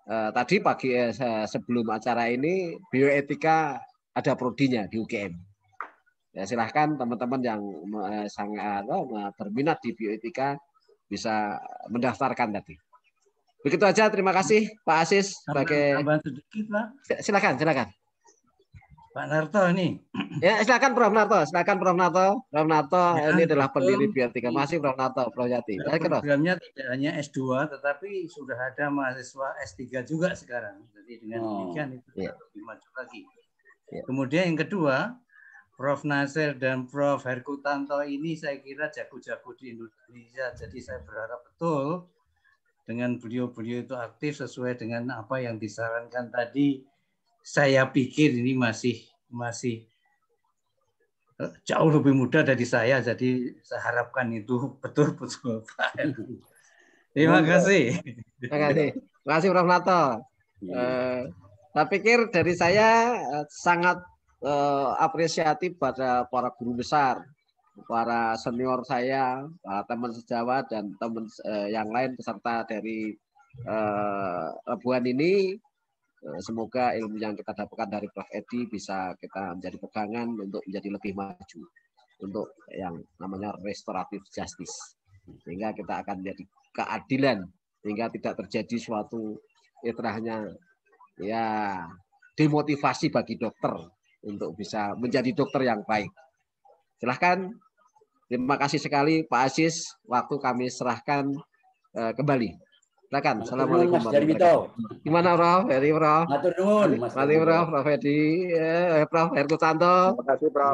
uh, tadi pagi uh, sebelum acara ini bioetika ada prodinya di UGM. Ya, silahkan teman-teman yang sangat berminat di bioetika bisa mendaftarkan tadi. Begitu aja, terima kasih Pak Asis sebagai sedikit, Pak. Silakan, silakan. Pak Narto ini. <clears throat> Ya, silakan Prof Narto, silakan Prof Narto. Prof Narto ya, ini adalah pendiri tiga Masih Prof Narto, Prof Yati. Ya, programnya tidak hanya S2 tetapi sudah ada mahasiswa S3 juga sekarang. Jadi dengan oh, demikian itu ya. lebih maju lagi. Ya. Kemudian yang kedua, Prof. Nasir dan Prof. Herkutanto ini saya kira jago-jago di Indonesia. Jadi saya berharap betul dengan beliau-beliau itu aktif sesuai dengan apa yang disarankan tadi. Saya pikir ini masih masih eh, jauh lebih mudah dari saya, jadi saya harapkan itu betul-betul <laughs> Pak. Terima kasih. Terima kasih. Terima kasih Prof. Nato. Uh, saya pikir dari saya uh, sangat eh, apresiatif pada para guru besar, para senior saya, para teman sejawat dan teman eh, yang lain peserta dari eh, Rebuan ini. Eh, semoga ilmu yang kita dapatkan dari Prof. Edi bisa kita menjadi pegangan untuk menjadi lebih maju untuk yang namanya restoratif justice. Sehingga kita akan menjadi keadilan sehingga tidak terjadi suatu itrahnya ya demotivasi bagi dokter untuk bisa menjadi dokter yang baik. Silahkan. Terima kasih sekali Pak Asis. Waktu kami serahkan uh, kembali. Silahkan, Assalamualaikum Jari Bito. Gimana Prof? Heri Prof. Matur nuwun Mas. Prof, Prof Edi, eh, Prof Herkutanto. Santo. Terima kasih Prof.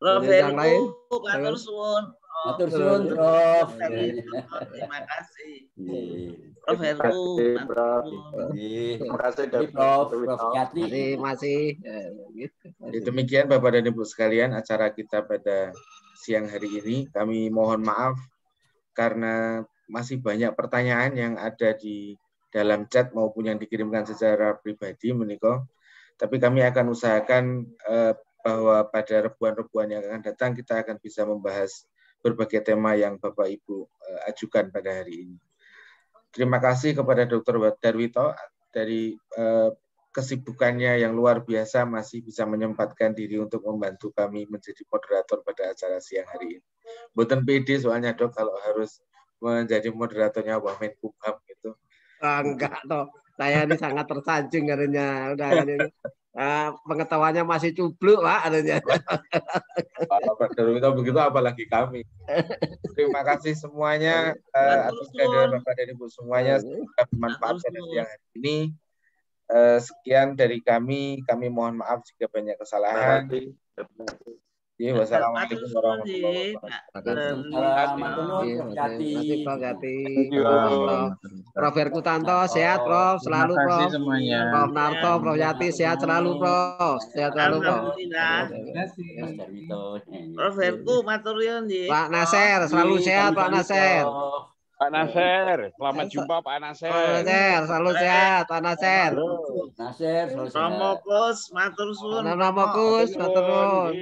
Pak Prof Heri. Matur Matur suwun, Prof. Terima kasih. Iya. Prof Heru. Terima kasih, Prof. Prof iya. Terima kasih. Demikian Bapak dan Ibu sekalian acara kita pada siang hari ini. Kami mohon maaf karena masih banyak pertanyaan yang ada di dalam chat maupun yang dikirimkan secara pribadi meniko. Tapi kami akan usahakan eh, bahwa pada rebuan-rebuan yang akan datang kita akan bisa membahas berbagai tema yang Bapak Ibu eh, ajukan pada hari ini. Terima kasih kepada Dr. Darwito dari eh, kesibukannya yang luar biasa masih bisa menyempatkan diri untuk membantu kami menjadi moderator pada acara siang hari ini. Bukan PD soalnya dok kalau harus menjadi moderatornya Wamen Kumham gitu. Oh, enggak toh, saya ini sangat tersanjung karena udah ini. <laughs> Ah, pengetahuannya masih cubluk pak adanya. Pak Dormito begitu apalagi kami. Terima kasih semuanya eh, atas kehadiran Bapak dan Ibu semuanya semoga bermanfaat pada siang hari ini. Eh, sekian dari kami. Kami mohon maaf jika banyak kesalahan. Iya, wassalamualaikum warahmatullahi wabarakatuh. Prof Herkutanto sehat, Prof selalu, Prof. Prof Narto, Prof Yati sehat selalu, Prof. Sehat selalu, Prof. Prof Herku, Pak Nasir selalu sehat, Pak Nasir. Pak Nasir, selamat jumpa Pak Nasir. Pak Nasir, selalu sehat Pak Nasir. Nasir, selalu sehat. kus, matur suwun. Selamat matur suwun.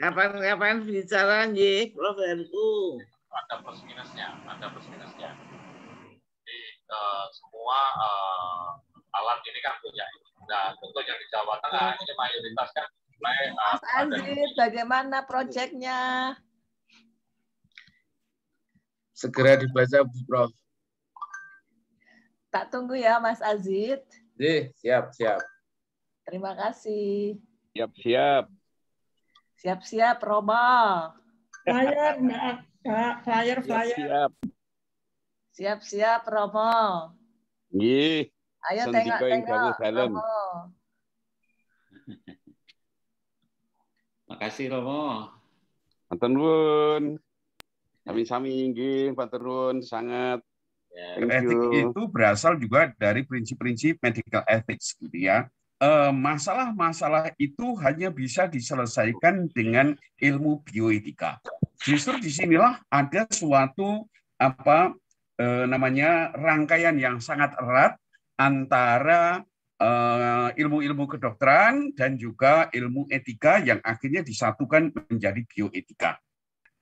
Kapan-kapan bicara nggih, kula barku. Ada plus minusnya, ada plus minusnya. Jadi uh, semua uh, alat ini kan punya. Nah, tentunya di Jawa Tengah ini mayoritas kan mulai eh, Mas Anjir, bagaimana proyeknya? Segera dibaca, Bu Prof. Tak tunggu ya, Mas Azid. Eh, siap, siap. Terima kasih. Siap, siap. Siap-siap, Roma. Flyer, Mbak. Flyer, flyer. Siap. Siap-siap, Romo. iya Ayo tengok-tengok, terima <laughs> kasih Romo. Matur pun. Sami-sami inggih Terun, sangat. Ya, etik itu berasal juga dari prinsip-prinsip medical ethics gitu ya. Eh, masalah-masalah itu hanya bisa diselesaikan dengan ilmu bioetika. Justru disinilah ada suatu apa eh, namanya rangkaian yang sangat erat antara eh, ilmu-ilmu kedokteran dan juga ilmu etika yang akhirnya disatukan menjadi bioetika.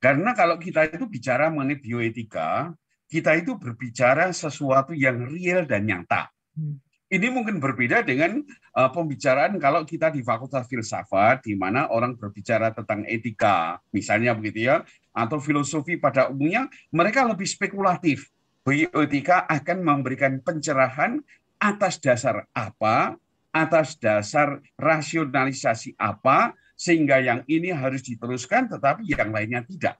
Karena kalau kita itu bicara mengenai bioetika, kita itu berbicara sesuatu yang real dan nyata. Hmm. Ini mungkin berbeda dengan uh, pembicaraan kalau kita di Fakultas Filsafat, di mana orang berbicara tentang etika, misalnya begitu ya, atau filosofi pada umumnya, mereka lebih spekulatif. Bioetika akan memberikan pencerahan atas dasar apa, atas dasar rasionalisasi apa, sehingga yang ini harus diteruskan tetapi yang lainnya tidak.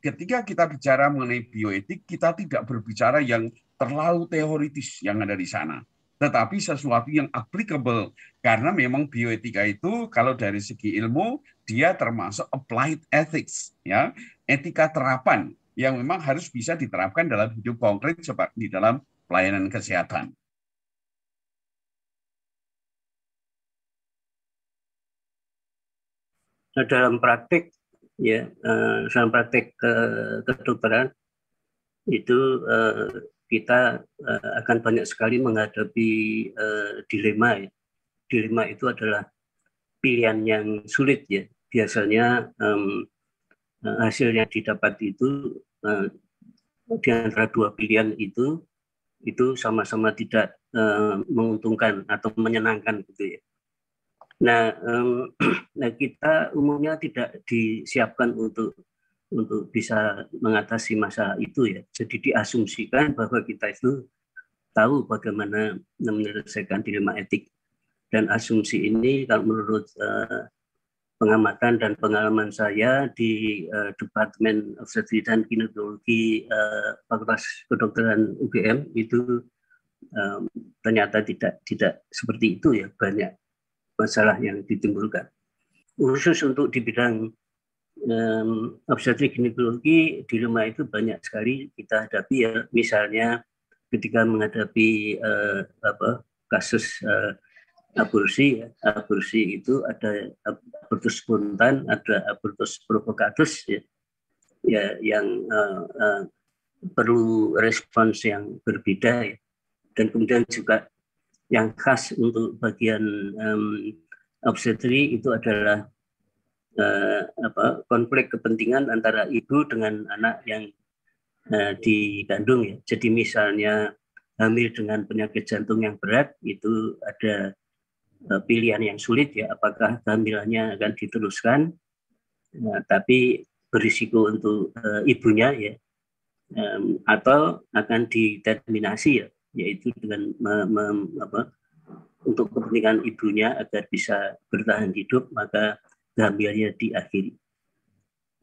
Ketika kita bicara mengenai bioetik, kita tidak berbicara yang terlalu teoritis yang ada di sana, tetapi sesuatu yang applicable karena memang bioetika itu kalau dari segi ilmu dia termasuk applied ethics ya, etika terapan yang memang harus bisa diterapkan dalam hidup konkret seperti di dalam pelayanan kesehatan. Nah, dalam praktik ya eh, dalam praktik kedokteran itu eh, kita eh, akan banyak sekali menghadapi dilema ya. Dilema itu adalah pilihan yang sulit ya. Biasanya hasil yang didapat itu di antara dua pilihan itu itu sama-sama tidak menguntungkan atau menyenangkan gitu ya Nah, um, <clears throat> nah kita umumnya tidak disiapkan untuk untuk bisa mengatasi masalah itu ya. Jadi diasumsikan bahwa kita itu tahu bagaimana menyelesaikan dilema etik dan asumsi ini kalau menurut uh, pengamatan dan pengalaman saya di uh, Departemen Obstetri dan Ginekologi uh, eh, Fakultas Kedokteran UGM itu um, ternyata tidak tidak seperti itu ya banyak masalah yang ditimbulkan. Khusus untuk di bidang um, obstetrik ginekologi di rumah itu banyak sekali kita hadapi ya misalnya ketika menghadapi uh, apa kasus uh, aborsi aborsi itu ada abortus spontan ada abortus provokatus ya, ya yang uh, uh, perlu respons yang berbeda ya. dan kemudian juga yang khas untuk bagian um, obstetri itu adalah uh, apa, konflik kepentingan antara ibu dengan anak yang uh, eh, dikandung ya. Jadi misalnya hamil dengan penyakit jantung yang berat itu ada uh, pilihan yang sulit ya apakah hamilannya akan diteruskan uh, tapi berisiko untuk uh, ibunya ya um, atau akan diterminasi ya yaitu dengan me, me, apa, untuk kepentingan ibunya agar bisa bertahan hidup maka gambarnya diakhiri.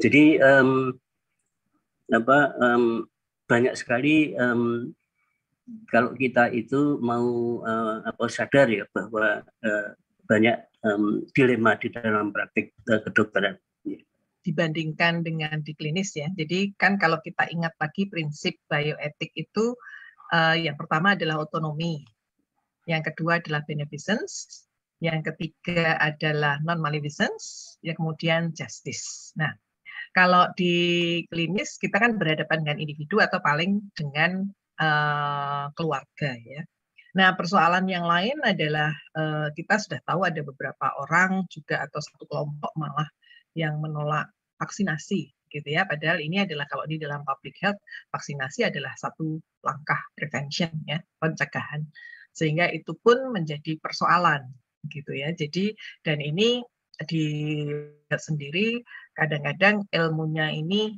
Jadi um, apa um, banyak sekali um, kalau kita itu mau uh, apa sadar ya bahwa uh, banyak um, dilema di dalam praktik uh, kedokteran dibandingkan dengan di klinis ya. Jadi kan kalau kita ingat lagi prinsip bioetik itu uh, yang pertama adalah otonomi, yang kedua adalah beneficence, yang ketiga adalah non-maleficence, yang kemudian justice. Nah, kalau di klinis kita kan berhadapan dengan individu atau paling dengan uh, keluarga ya. Nah, persoalan yang lain adalah uh, kita sudah tahu ada beberapa orang juga atau satu kelompok malah yang menolak vaksinasi gitu ya. Padahal ini adalah kalau di dalam public health vaksinasi adalah satu langkah prevention ya pencegahan sehingga itu pun menjadi persoalan gitu ya jadi dan ini di sendiri kadang-kadang ilmunya ini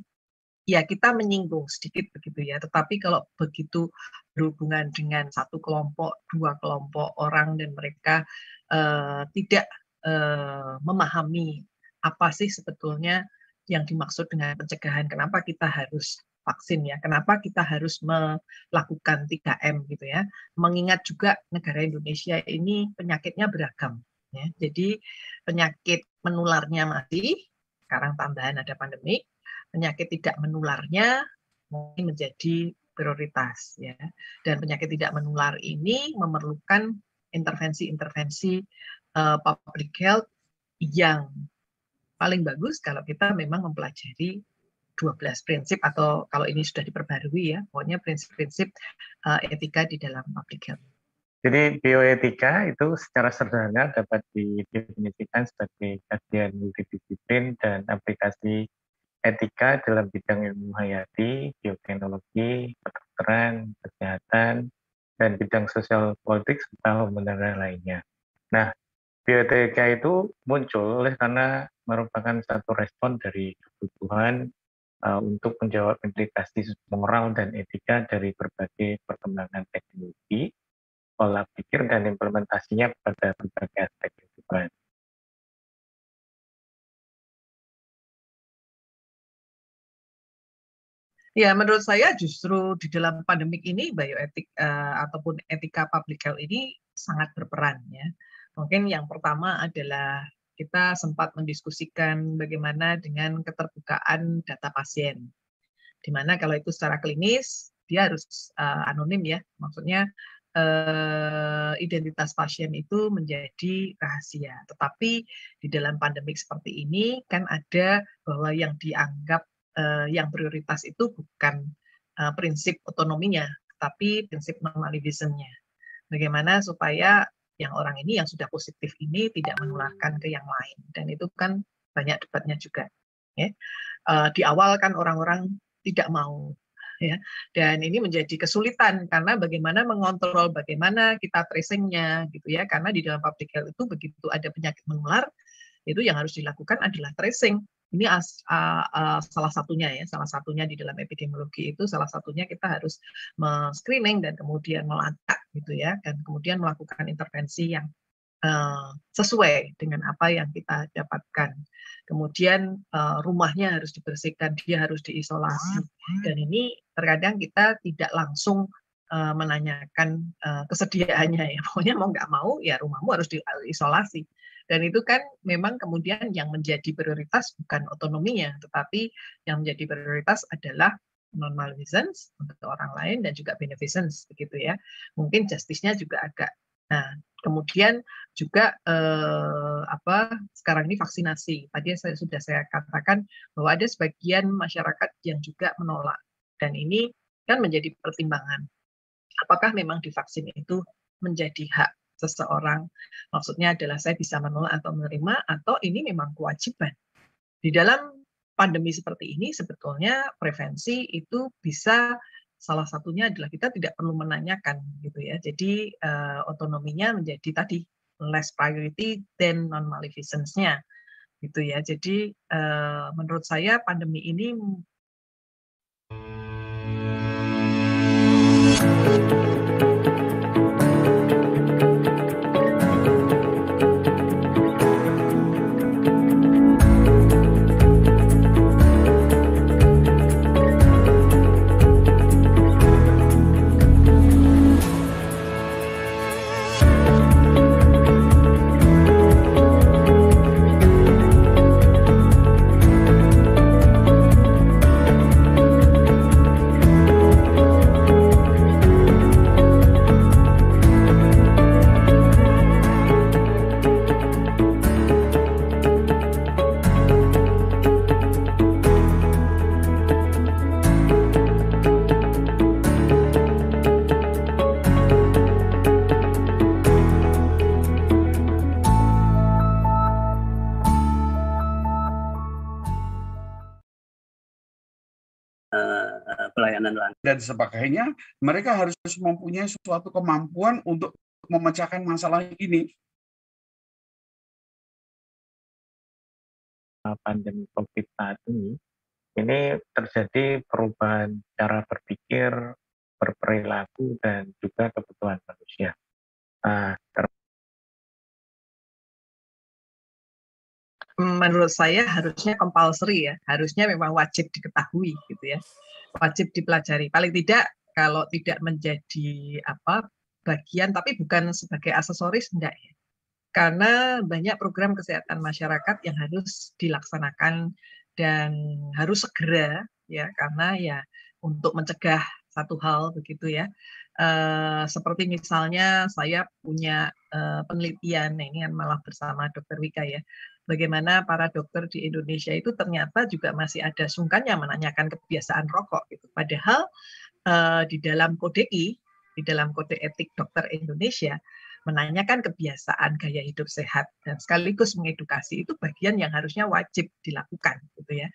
ya kita menyinggung sedikit begitu ya tetapi kalau begitu berhubungan dengan satu kelompok dua kelompok orang dan mereka uh, tidak uh, memahami apa sih sebetulnya yang dimaksud dengan pencegahan kenapa kita harus vaksin ya. Kenapa kita harus melakukan 3M gitu ya? Mengingat juga negara Indonesia ini penyakitnya beragam ya. Jadi penyakit menularnya masih sekarang tambahan ada pandemi, penyakit tidak menularnya mungkin menjadi prioritas ya. Dan penyakit tidak menular ini memerlukan intervensi-intervensi uh, public health yang paling bagus kalau kita memang mempelajari 12 prinsip atau kalau ini sudah diperbarui ya, pokoknya prinsip-prinsip eh, etika di dalam public health. Jadi bioetika itu secara sederhana dapat didefinisikan sebagai kajian multidisiplin dan aplikasi etika dalam bidang ilmu hayati, bioteknologi, kedokteran, kesehatan, dan bidang sosial politik serta pembenaran lainnya. Nah, bioetika itu muncul oleh karena merupakan satu respon dari kebutuhan Eh, untuk menjawab integritas moral dan etika dari berbagai perkembangan teknologi, pola pikir dan implementasinya pada berbagai aspek kehidupan. Ya, menurut saya justru di dalam pandemik ini bioetik uh, ataupun etika public health ini sangat berperan ya. Mungkin yang pertama adalah kita sempat mendiskusikan bagaimana dengan keterbukaan data pasien. Di mana kalau itu secara klinis, dia harus uh, anonim ya, maksudnya uh, identitas pasien itu menjadi rahasia. Tetapi di dalam pandemik seperti ini kan ada bahwa yang dianggap uh, yang prioritas itu bukan uh, prinsip otonominya, tapi prinsip nominalismnya. Bagaimana supaya yang orang ini yang sudah positif ini tidak menularkan ke yang lain dan itu kan banyak debatnya juga ya uh, di awal kan orang-orang tidak mau ya dan ini menjadi kesulitan karena bagaimana mengontrol bagaimana kita tracingnya gitu ya karena di dalam public health itu begitu ada penyakit menular itu yang harus dilakukan adalah tracing ini as, uh, uh, salah satunya ya, salah satunya di dalam epidemiologi itu salah satunya kita harus screening dan kemudian melacak gitu ya, dan kemudian melakukan intervensi yang uh, sesuai dengan apa yang kita dapatkan. Kemudian uh, rumahnya harus dibersihkan, dia harus diisolasi. Dan ini terkadang kita tidak langsung e, menanyakan kesediaannya ya <laughs> pokoknya mau nggak mau ya rumahmu harus diisolasi dan itu kan memang kemudian yang menjadi prioritas bukan otonominya, tetapi yang menjadi prioritas adalah non untuk orang lain dan juga beneficence begitu ya. Mungkin justice-nya juga agak Nah, kemudian juga eh, apa sekarang ini vaksinasi. Tadi saya sudah saya katakan bahwa ada sebagian masyarakat yang juga menolak dan ini kan menjadi pertimbangan. Apakah memang divaksin itu menjadi hak seseorang. Maksudnya adalah saya bisa menolak atau menerima atau ini memang kewajiban. Di dalam pandemi seperti ini sebetulnya prevensi itu bisa salah satunya adalah kita tidak perlu menanyakan gitu ya. Jadi uh, otonominya menjadi tadi less priority than non maleficence-nya gitu ya. Jadi uh, menurut saya pandemi ini Thank you. layanan langsung. Dan sebagainya, mereka harus mempunyai suatu kemampuan untuk memecahkan masalah ini. Pandemi COVID saat ini, ini terjadi perubahan cara berpikir, berperilaku, dan juga kebutuhan manusia. Nah, menurut saya harusnya compulsory ya, harusnya memang wajib diketahui gitu ya wajib dipelajari. Paling tidak kalau tidak menjadi apa bagian tapi bukan sebagai aksesoris enggak ya. Karena banyak program kesehatan masyarakat yang harus dilaksanakan dan harus segera ya karena ya untuk mencegah satu hal begitu ya. Uh, seperti misalnya saya punya uh, penelitian nah ini kan malah bersama Dokter Wika ya bagaimana para dokter di Indonesia itu ternyata juga masih ada sungkannya menanyakan kebiasaan rokok gitu. Padahal uh, di dalam kode I, di dalam kode etik dokter Indonesia menanyakan kebiasaan gaya hidup sehat dan sekaligus mengedukasi itu bagian yang harusnya wajib dilakukan gitu ya.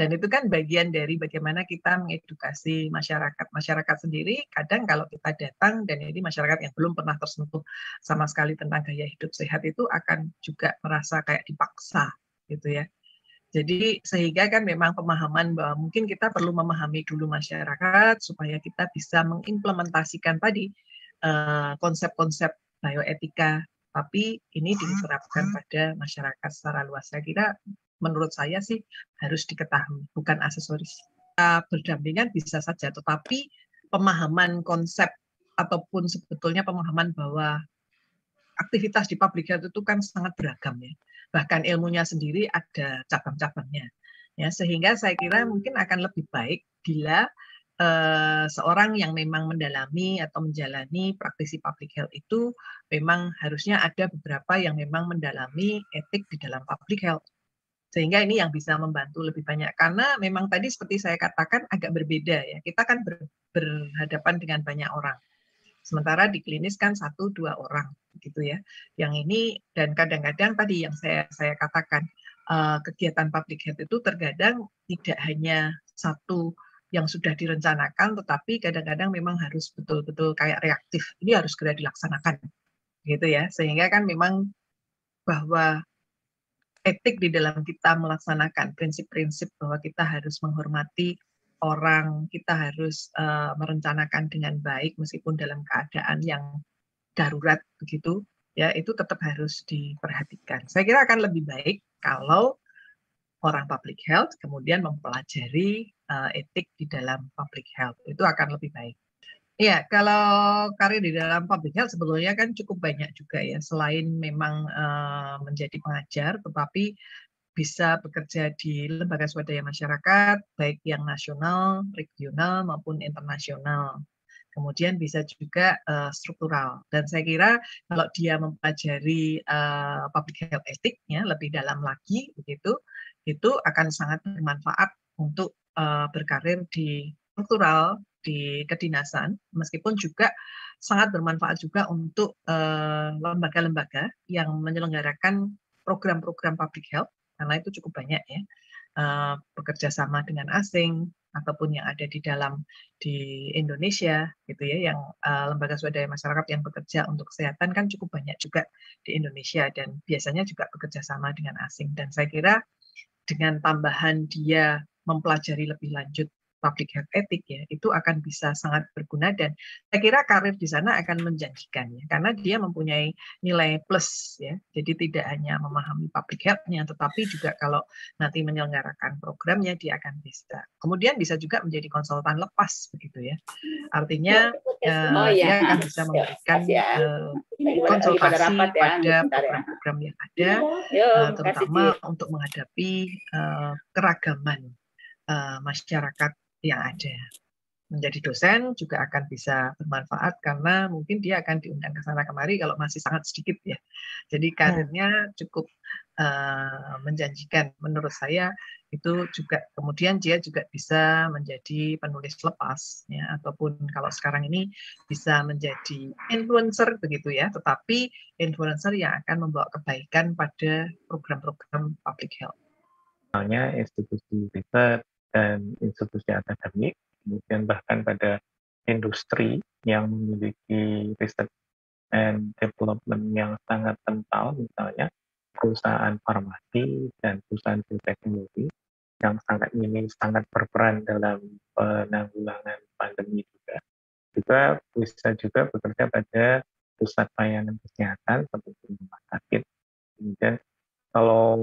Dan itu kan bagian dari bagaimana kita mengedukasi masyarakat. Masyarakat sendiri kadang kalau kita datang dan ini masyarakat yang belum pernah tersentuh sama sekali tentang gaya hidup sehat itu akan juga merasa kayak dipaksa gitu ya. Jadi sehingga kan memang pemahaman bahwa mungkin kita perlu memahami dulu masyarakat supaya kita bisa mengimplementasikan tadi eh, konsep-konsep bioetika, tapi ini hmm, diterapkan hmm. pada masyarakat secara luas. Saya kira menurut saya sih harus diketahui, bukan aksesoris. Berdampingan bisa saja, tetapi pemahaman konsep ataupun sebetulnya pemahaman bahwa aktivitas di public health itu kan sangat beragam ya. Bahkan ilmunya sendiri ada cabang-cabangnya. Ya, sehingga saya kira mungkin akan lebih baik bila Eh, seorang yang memang mendalami atau menjalani praktisi public health itu memang harusnya ada beberapa yang memang mendalami etik di dalam public health. Sehingga ini yang bisa membantu lebih banyak karena memang tadi seperti saya katakan agak berbeda ya. Kita kan ber, berhadapan dengan banyak orang. Sementara di klinis kan satu dua orang gitu ya. Yang ini dan kadang-kadang tadi yang saya saya katakan eh, kegiatan public health itu terkadang tidak hanya satu yang sudah direncanakan, tetapi kadang-kadang memang harus betul-betul kayak reaktif. Ini harus segera dilaksanakan, gitu ya. Sehingga kan memang bahwa etik di dalam kita melaksanakan prinsip-prinsip bahwa kita harus menghormati orang, kita harus uh, merencanakan dengan baik meskipun dalam keadaan yang darurat begitu, ya itu tetap harus diperhatikan. Saya kira akan lebih baik kalau orang public health, kemudian mempelajari uh, etik di dalam public health. Itu akan lebih baik. Ya, kalau karir di dalam public health sebetulnya kan cukup banyak juga ya. Selain memang uh, menjadi pengajar, tetapi bisa bekerja di lembaga swadaya masyarakat, baik yang nasional, regional, maupun internasional. Kemudian bisa juga uh, struktural. Dan saya kira kalau dia mempelajari uh, public health etiknya lebih dalam lagi, begitu, itu akan sangat bermanfaat untuk uh, berkarir di struktural di kedinasan, meskipun juga sangat bermanfaat juga untuk eh, lembaga-lembaga uh, yang menyelenggarakan program-program public health, karena itu cukup banyak ya, uh, bekerja sama dengan asing ataupun yang ada di dalam di Indonesia gitu ya yang uh, lembaga swadaya masyarakat yang bekerja untuk kesehatan kan cukup banyak juga di Indonesia dan biasanya juga bekerja sama dengan asing dan saya kira dengan tambahan dia mempelajari lebih lanjut public health ethic ya itu akan bisa sangat berguna dan saya kira karir di sana akan menjanjikan ya karena dia mempunyai nilai plus ya jadi tidak hanya memahami public healthnya tetapi juga kalau nanti menyelenggarakan programnya dia akan bisa kemudian bisa juga menjadi konsultan lepas begitu ya artinya ya, uh, ya. dia akan bisa memberikan ya. konsultasi ya. pada ya. program-program yang ada ya, terutama kasih. untuk menghadapi keragaman masyarakat yang ada. Menjadi dosen juga akan bisa bermanfaat karena mungkin dia akan diundang ke sana kemari kalau masih sangat sedikit ya. Jadi ya. karirnya cukup uh, menjanjikan menurut saya itu juga kemudian dia juga bisa menjadi penulis lepas ya ataupun kalau sekarang ini bisa menjadi influencer begitu ya tetapi influencer yang akan membawa kebaikan pada program-program public health misalnya institusi riset dan institusi akademik, kemudian bahkan pada industri yang memiliki riset and development yang sangat kental, misalnya perusahaan farmasi dan perusahaan bioteknologi yang sangat ini sangat berperan dalam penanggulangan pandemi juga. Juga bisa juga bekerja pada pusat layanan kesehatan seperti rumah sakit, kemudian kalau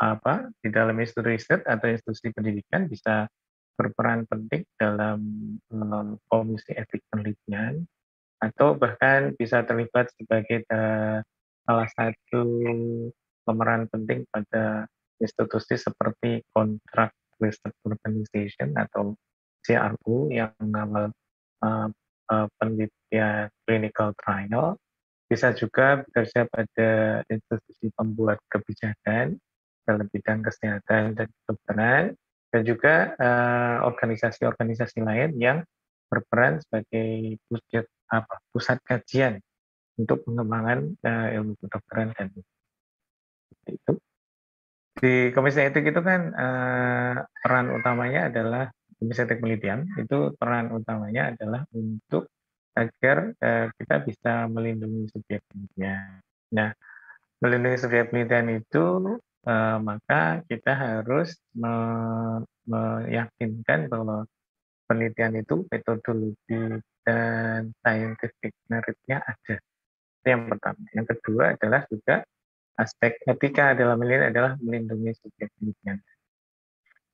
apa di dalam institusi riset atau institusi pendidikan bisa berperan penting dalam non eh, komisi etik penelitian atau bahkan bisa terlibat sebagai salah satu pemeran penting pada institusi seperti kontrak research organization atau CRU yang mengawal uh, uh, penelitian clinical trial bisa juga bekerja pada institusi pembuat kebijakan dalam bidang kesehatan dan kedokteran, dan juga eh, organisasi-organisasi uh, lain yang berperan sebagai pusat, apa, pusat kajian untuk pengembangan uh, ilmu kedokteran dan itu di komisi etik itu kan uh, peran utamanya adalah komisi etik penelitian itu peran utamanya adalah untuk agar eh, kita bisa melindungi subjek penelitian. Nah, melindungi subjek penelitian itu eh, maka kita harus me meyakinkan bahwa penelitian itu metodologi dan scientific meritnya ada. Itu yang pertama. Yang kedua adalah juga aspek etika dalam penelitian adalah melindungi subjek penelitian.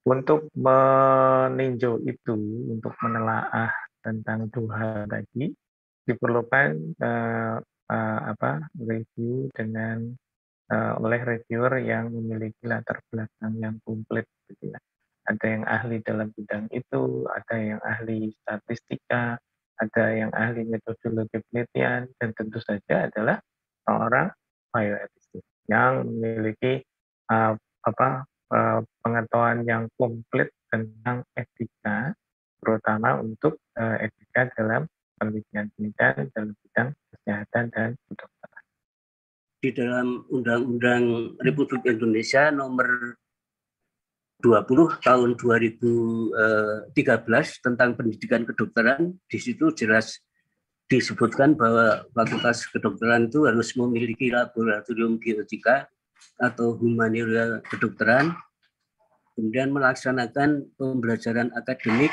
Untuk meninjau itu, untuk menelaah tentang hal tadi diperlukan uh, uh, apa review dengan uh, oleh reviewer yang memiliki latar belakang yang komplit gitu ya. Ada yang ahli dalam bidang itu, ada yang ahli statistika, ada yang ahli metodologi penelitian dan tentu saja adalah seorang bioetik yang memiliki uh, apa uh, pengetahuan yang komplit tentang etika terutama untuk uh, etika dalam penelitian-penelitian dalam bidang kesehatan dan kedokteran. Di dalam Undang-Undang Republik Indonesia nomor 20 tahun 2013 eh, tentang pendidikan kedokteran, di situ jelas disebutkan bahwa fakultas kedokteran itu harus memiliki laboratorium biotika atau humaniora kedokteran, kemudian melaksanakan pembelajaran akademik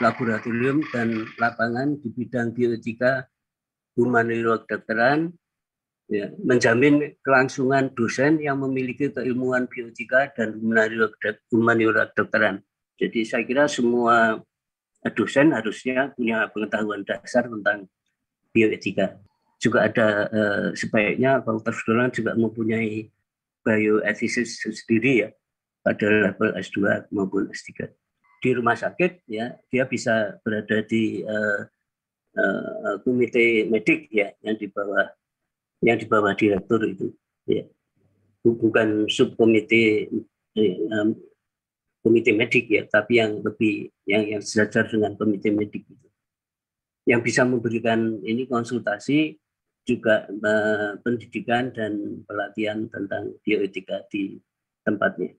laboratorium dan lapangan di bidang bioetika humaniora kedokteran ya, menjamin kelangsungan dosen yang memiliki keilmuan bioetika dan humaniora kedokteran. Jadi saya kira semua dosen harusnya punya pengetahuan dasar tentang bioetika. Juga ada eh, sebaiknya fakultas kedokteran juga mempunyai bioethicist sendiri ya pada level S2 maupun S3 di rumah sakit ya dia bisa berada di uh, uh, komite medik ya yang di bawah yang di bawah direktur itu ya bukan subkomite um, komite medik ya tapi yang lebih yang yang sejajar dengan komite medik itu yang bisa memberikan ini konsultasi juga uh, pendidikan dan pelatihan tentang bioetika di tempatnya.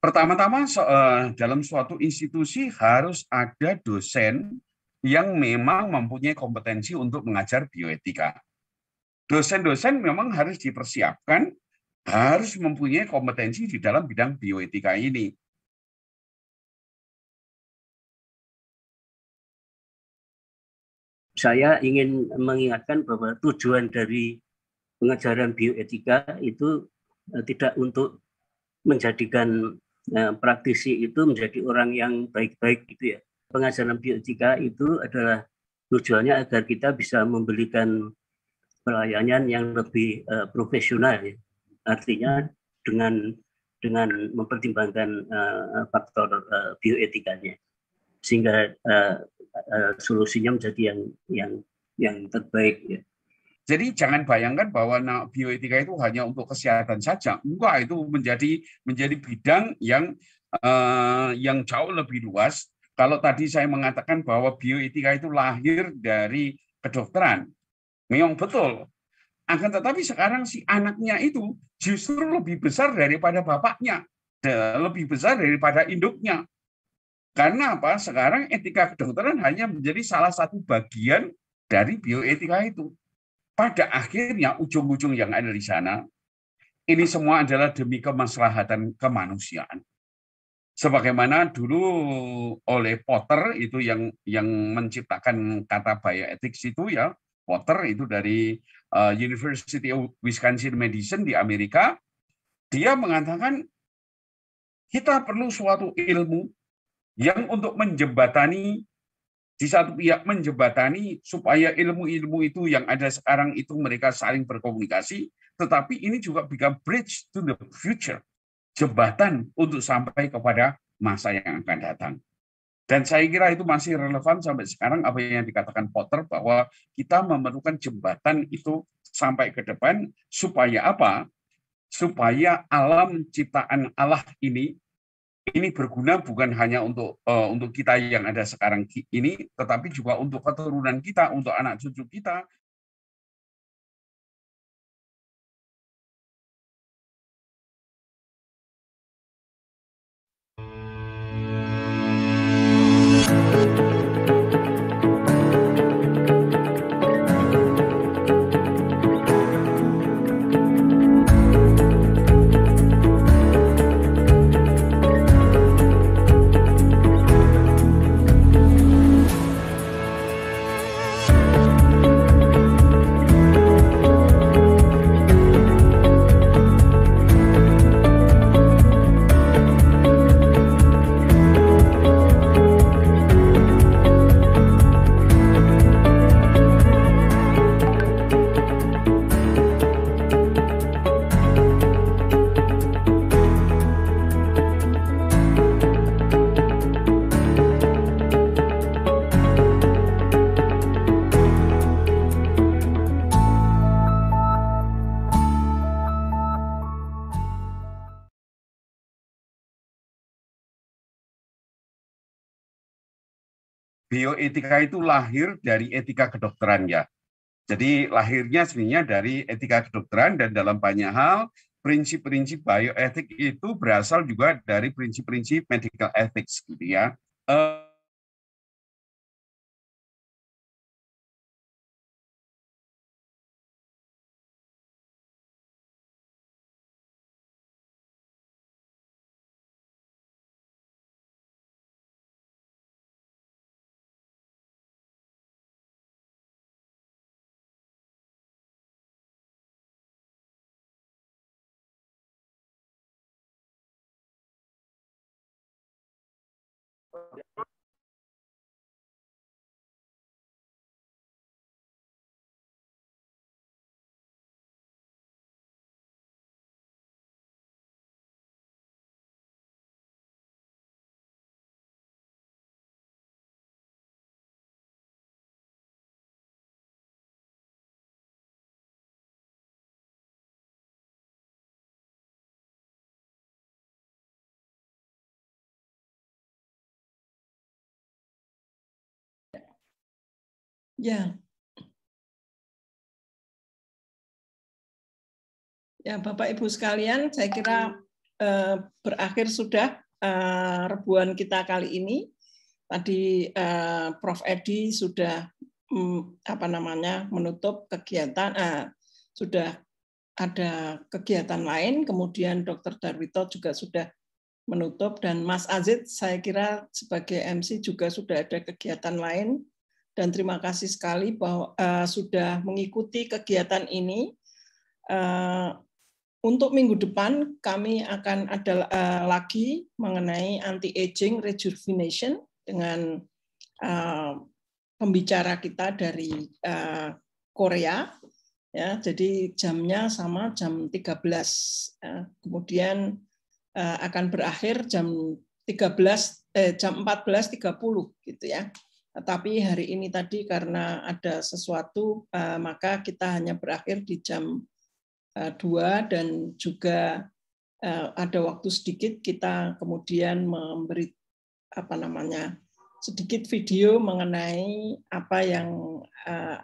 Pertama-tama so, uh, dalam suatu institusi harus ada dosen yang memang mempunyai kompetensi untuk mengajar bioetika. Dosen-dosen memang harus dipersiapkan harus mempunyai kompetensi di dalam bidang bioetika ini. Saya ingin mengingatkan bahwa tujuan dari pengajaran bioetika itu eh, tidak untuk menjadikan Nah, praktisi itu menjadi orang yang baik-baik gitu ya. Pengajaran bioetika itu adalah tujuannya agar kita bisa memberikan pelayanan yang lebih uh, profesional ya. Artinya dengan dengan mempertimbangkan uh, faktor uh, bioetikanya sehingga uh, uh, solusinya menjadi yang yang yang terbaik ya. Jadi jangan bayangkan bahwa bioetika itu hanya untuk kesehatan saja. Enggak, itu menjadi menjadi bidang yang uh, yang jauh lebih luas. Kalau tadi saya mengatakan bahwa bioetika itu lahir dari kedokteran, memang betul. Akan tetapi sekarang si anaknya itu justru lebih besar daripada bapaknya, lebih besar daripada induknya. Karena apa? Sekarang etika kedokteran hanya menjadi salah satu bagian dari bioetika itu pada akhirnya ujung-ujung yang ada di sana, ini semua adalah demi kemaslahatan kemanusiaan. Sebagaimana dulu oleh Potter itu yang yang menciptakan kata bioethics itu ya, Potter itu dari eh, University of Wisconsin Medicine di Amerika, dia mengatakan kita perlu suatu ilmu yang untuk menjembatani di satu pihak menjembatani supaya ilmu-ilmu itu yang ada sekarang itu mereka saling berkomunikasi, tetapi ini juga become bridge to the future, jembatan untuk sampai kepada masa yang akan datang. Dan saya kira itu masih relevan sampai sekarang apa yang dikatakan Potter bahwa kita memerlukan jembatan itu sampai ke depan supaya apa? Supaya alam ciptaan Allah ini ini berguna bukan hanya untuk uh, untuk kita yang ada sekarang ini, tetapi juga untuk keturunan kita, untuk anak cucu kita, bioetika itu lahir dari etika kedokteran ya. Jadi lahirnya sebenarnya dari etika kedokteran dan dalam banyak hal prinsip-prinsip bioetik itu berasal juga dari prinsip-prinsip medical ethics gitu ya. Eh, Ya. Ya, Bapak Ibu sekalian, saya kira eh, berakhir sudah eh, rebuan kita kali ini. Tadi eh, Prof Edi sudah mm, apa namanya menutup kegiatan, eh, sudah ada kegiatan lain. Kemudian Dr. Darwito juga sudah menutup dan Mas Aziz saya kira sebagai MC juga sudah ada kegiatan lain dan terima kasih sekali bahwa uh, sudah mengikuti kegiatan ini. Uh, untuk minggu depan kami akan ada uh, lagi mengenai anti aging rejuvenation dengan uh, pembicara kita dari uh, Korea. Ya, jadi jamnya sama jam 13. ya. kemudian uh, akan berakhir jam 13 eh, jam 14.30 gitu ya. Tapi hari ini tadi karena ada sesuatu, eh, maka kita hanya berakhir di jam 2 eh, dan juga eh, ada waktu sedikit kita kemudian memberi apa namanya sedikit video mengenai apa yang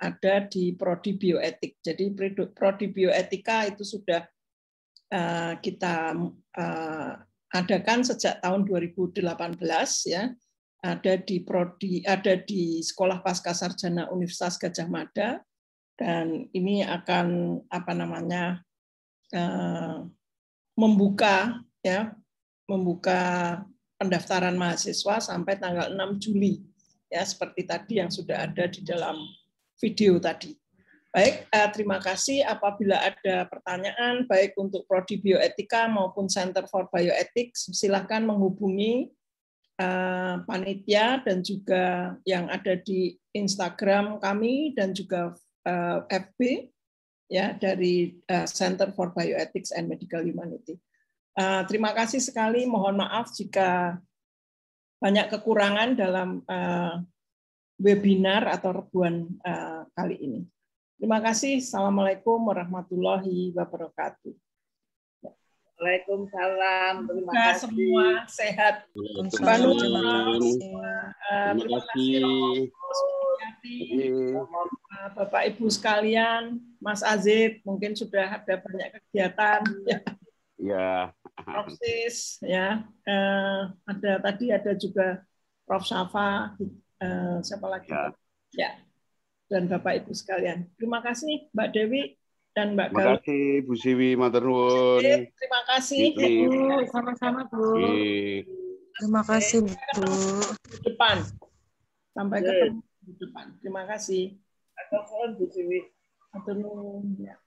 ada di prodi bioetik. Jadi prodi bioetika itu sudah kita adakan sejak tahun 2018 ya ada di prodi ada di Sekolah Pasca Sarjana Universitas Gajah Mada dan ini akan apa namanya uh, membuka ya membuka pendaftaran mahasiswa sampai tanggal 6 Juli ya seperti tadi yang sudah ada di dalam video tadi. Baik, uh, terima kasih apabila ada pertanyaan baik untuk prodi bioetika maupun Center for Bioethics silahkan menghubungi Eh, panitia dan juga yang ada di Instagram kami dan juga eh, FB ya dari eh, Center for Bioethics and Medical Humanity. terima kasih sekali. Mohon maaf jika banyak kekurangan dalam webinar atau rebuan kali ini. Terima kasih. Assalamualaikum warahmatullahi wabarakatuh. Waalaikumsalam. Terima kasih. kasih. semua sehat. Waalaikumsalam. Terima kasih. Bapak Ibu sekalian, Mas Aziz mungkin sudah ada banyak kegiatan. Ya. ya. Proses ya. Uh, ada tadi ada juga Prof Safa, uh, eh, siapa lagi? Ya. ya. Dan Bapak Ibu sekalian. Terima kasih Mbak Dewi dan Mbak Terima kasih Bu Siwi Maternuwun. Terima kasih. Bu, sama-sama Bu. Terima kasih Bu. Di depan. Sampai ketemu di depan. Terima kasih. Atau Bu Siwi. Maternuwun. Ya.